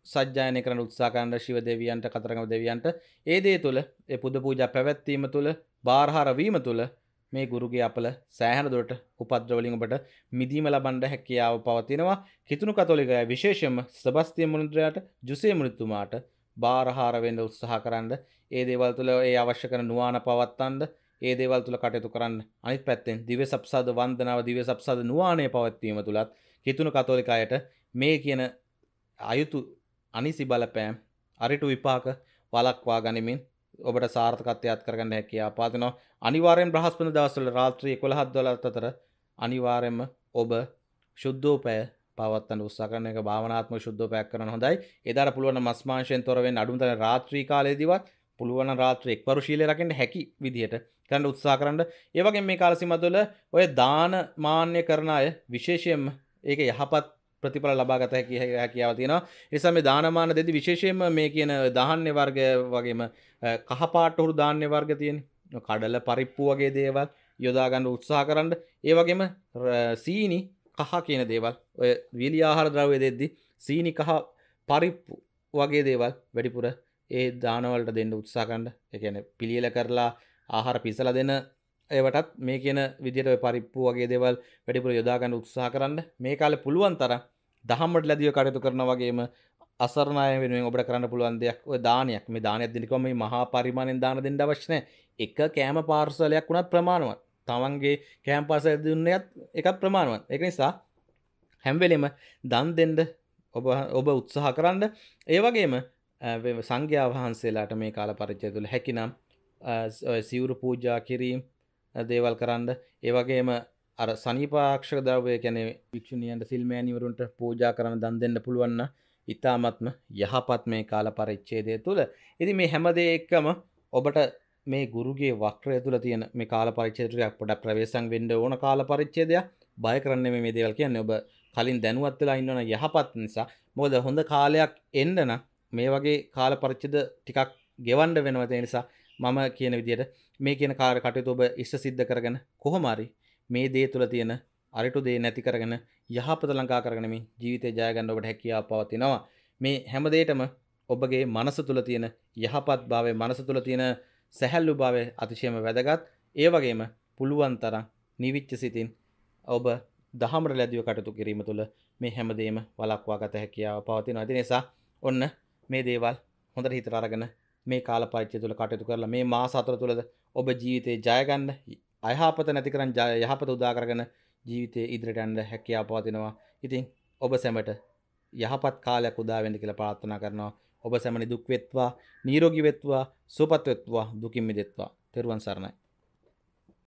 සජ්ජායනය කරන උත්සාකාණ්ඩ ශිව දෙවියන්ට කතරගම දෙවියන්ට ඒදේ තුළ එ පුද පූජ පැවැත්වීම තුළ භාරහාරවීම තුළ මේ ගුරුගේ අපල සෑහන දුරට උපද්‍රවලින්ට මිදීම ලබන්ඩ හැකියාව පවතිනවා කිතුුණු කතොලිකය විශේෂම සබස්තිය මුණුද්‍රයාට ජුසේ මුෘත්තුමාට භාරහාරවෙන්ඩ උත්සාහ කරන්න ඒ දේවල් තුළ ඒ අවශ්‍ය කර නවාන පවත්තන්ද ඒ දේවල් තුළ කටයුතු කරන්න අනිත් පැත්තෙන් දිව සබ්සාද වන්දනාව දිව සබ්සාද නවානය පවත්වීම තුළත් හිතුුණු කතෝලිකායට මේ කියන අයුතු අනිසි බලපෑම් අරිටු විපාක වලක්වා ගනිමින් ඔබට සාර්ථකත්වයක් කරගන්න හැකියාව පාදිනවා අනිවාර්යෙන් බ්‍රහස්පති දවස්වල රාත්‍රී 11 12 අතර අනිවාර්යෙන්ම ඔබ සුද්ධෝපය පවත්තන උත්සාහ කරන එක භාවනාත්මක සුද්ධෝපයක් කරන හොඳයි එදාට පුළුවන් මස් මාංශයෙන් තොර වෙන්න අඩුම තරම් රාත්‍රී කාලයේදීවත් පුළුවන් රාත්‍රී එක්වරු ශීලය රකින්න හැකි විදිහට කරන්න උත්සාහ කරන්න ඒ වගේම මේ කාල සීමාව තුළ ඔය දාන මාන්‍ය කරන අය විශේෂයෙන්ම ඒක යහපත් ප්‍රතිඵල ලබාගත හැකි හැකියාව තියෙනවා නිසා මේ දානමාන දෙදි විශේෂයෙන්ම මේ කියන දාහන්‍ය වර්ග වගේම කහපාට හුරු දාන්‍ය වර්ග තියෙන කඩල පරිප්පු වගේ දේවල් යොදාගන්න උත්සාහ කරන්න ඒ වගේම සීනි කහ කියන දේවල් ඔය විලි ආහාර ද්‍රව්‍ය දෙද්දි සීනි කහ පරිප්පු වගේ දේවල් වැඩිපුර ඒ දානවලට දෙන්න උත්සාහ කරන්න ඒ කියන්නේ පිළියෙල කරලා ආහාර පිසලා දෙන ඒවටත් මේ කියන විදිට පරිප්පු වගේ දෙවල් වැඩිපුර යොදාගන්න උත්සා කරන්න මේ කාල පුළුවන් තර දහමට ලැදිව කටයුතු කරන වගේම අසරණය වෙනුවෙන් ඔබට කරන්න පුළුවන් දෙයක් ඔය දානයක් මේ දානයක් දෙනකොම මේ මහා පරිමාණයෙන් දාන දෙන්න අවශ්‍ය නැහැ එක කෑම පාර්සලයක් වුණත් ප්‍රමාණවත් තමන්ගේ කෑම් පාසල් දුන්නයත් එකත් ප්‍රමාණවත් ඒක නිසා හැම්වෙලෙම දන් දෙන්න ඔබ ඔබ උත්සාහ කරන්න ඒ වගේම සංඝයා වහන්සේලාට මේ කාල පරිච්චය තුළ හැකිනම් සිවුරු පූජා කිරීම් දේවල් කරන්න ඒවගේම අර සනිපාක්ෂක දවය කැනෙ වික්ෂණියන්ට සිල්මෑනිවරුන්ට පූජා කරන දන් දෙන්න පුළුවන්න ඉතාමත්ම යහපත් මේ කාල පරිච්චේදය තුළ එති මේ හැමදේ එක්කම ඔබට මේ ගුරුගේ වක්්‍රය තුළ තියන මේ කාල පරිච්චේතුරයක් පොඩ ප්‍රවේශන් වෙන්ඩ ඕන කාල පරිච්චේදයක් බය කරන්න මේ දේවල් කියන්නේ ඔබ කලින් දැනුවත්වෙලා ඉන්නවන යහපත් නිසා මොද හොඳ කාලයක් එන්නන මේ වගේ කාල පරිච්චද ටිකක් ගෙවන්ඩ වෙනවතේ නිසා මම කියන විදියට මේ කියන කාර කටයුතු ඔබ ඉෂ්ට සිද්ධ කරගෙන කොහොමරි මේ දේ තුළ තියෙන අරිටු දේ නැති කරගෙන යහපත ලංකා කරගෙන මේ ජීවිතය ජය ගන්න ඔබට හැකියාව පවතිනවා මේ හැම දෙයකම ඔබගේ මනස තුළ තියෙන යහපත් භාවය මනස තුළ තියෙන සැහැල්ලු භාවය අතිශයම වැදගත් ඒ වගේම පුළුවන් තරම් නිවිච්ච සිතින් ඔබ දහමට ලැබිය කටයුතු කිරීම තුළ මේ හැමදේම වළක්වා ගත හැකියාව පවතිනවා. ඒ නිසා ඔන්න මේ දේවල් හොඳට හිතට අරගෙන මේ කාල පරිච්ඡේදය තුළ කටයුතු කරලා මේ මාස හතර තුළද ඔබ ජීවිතේ ජයගන්න අයහපත නැතිකරන් යහපත උදාකරගෙන ජීවිතය ඉදිරිට ඇන්ඩ හැකයා පවතිනවා ඉතින් ඔබ සැමට යහපත් කාලයක් උදාවෙන්ඩ කියලා පාත්තනා කරනවා ඔබ සැමනි දුක්වෙත්වා නීරෝගිවෙත්වා සුපත්වෙත්වා දුකින්මිදෙත්වා තෙරුවන් සරණයි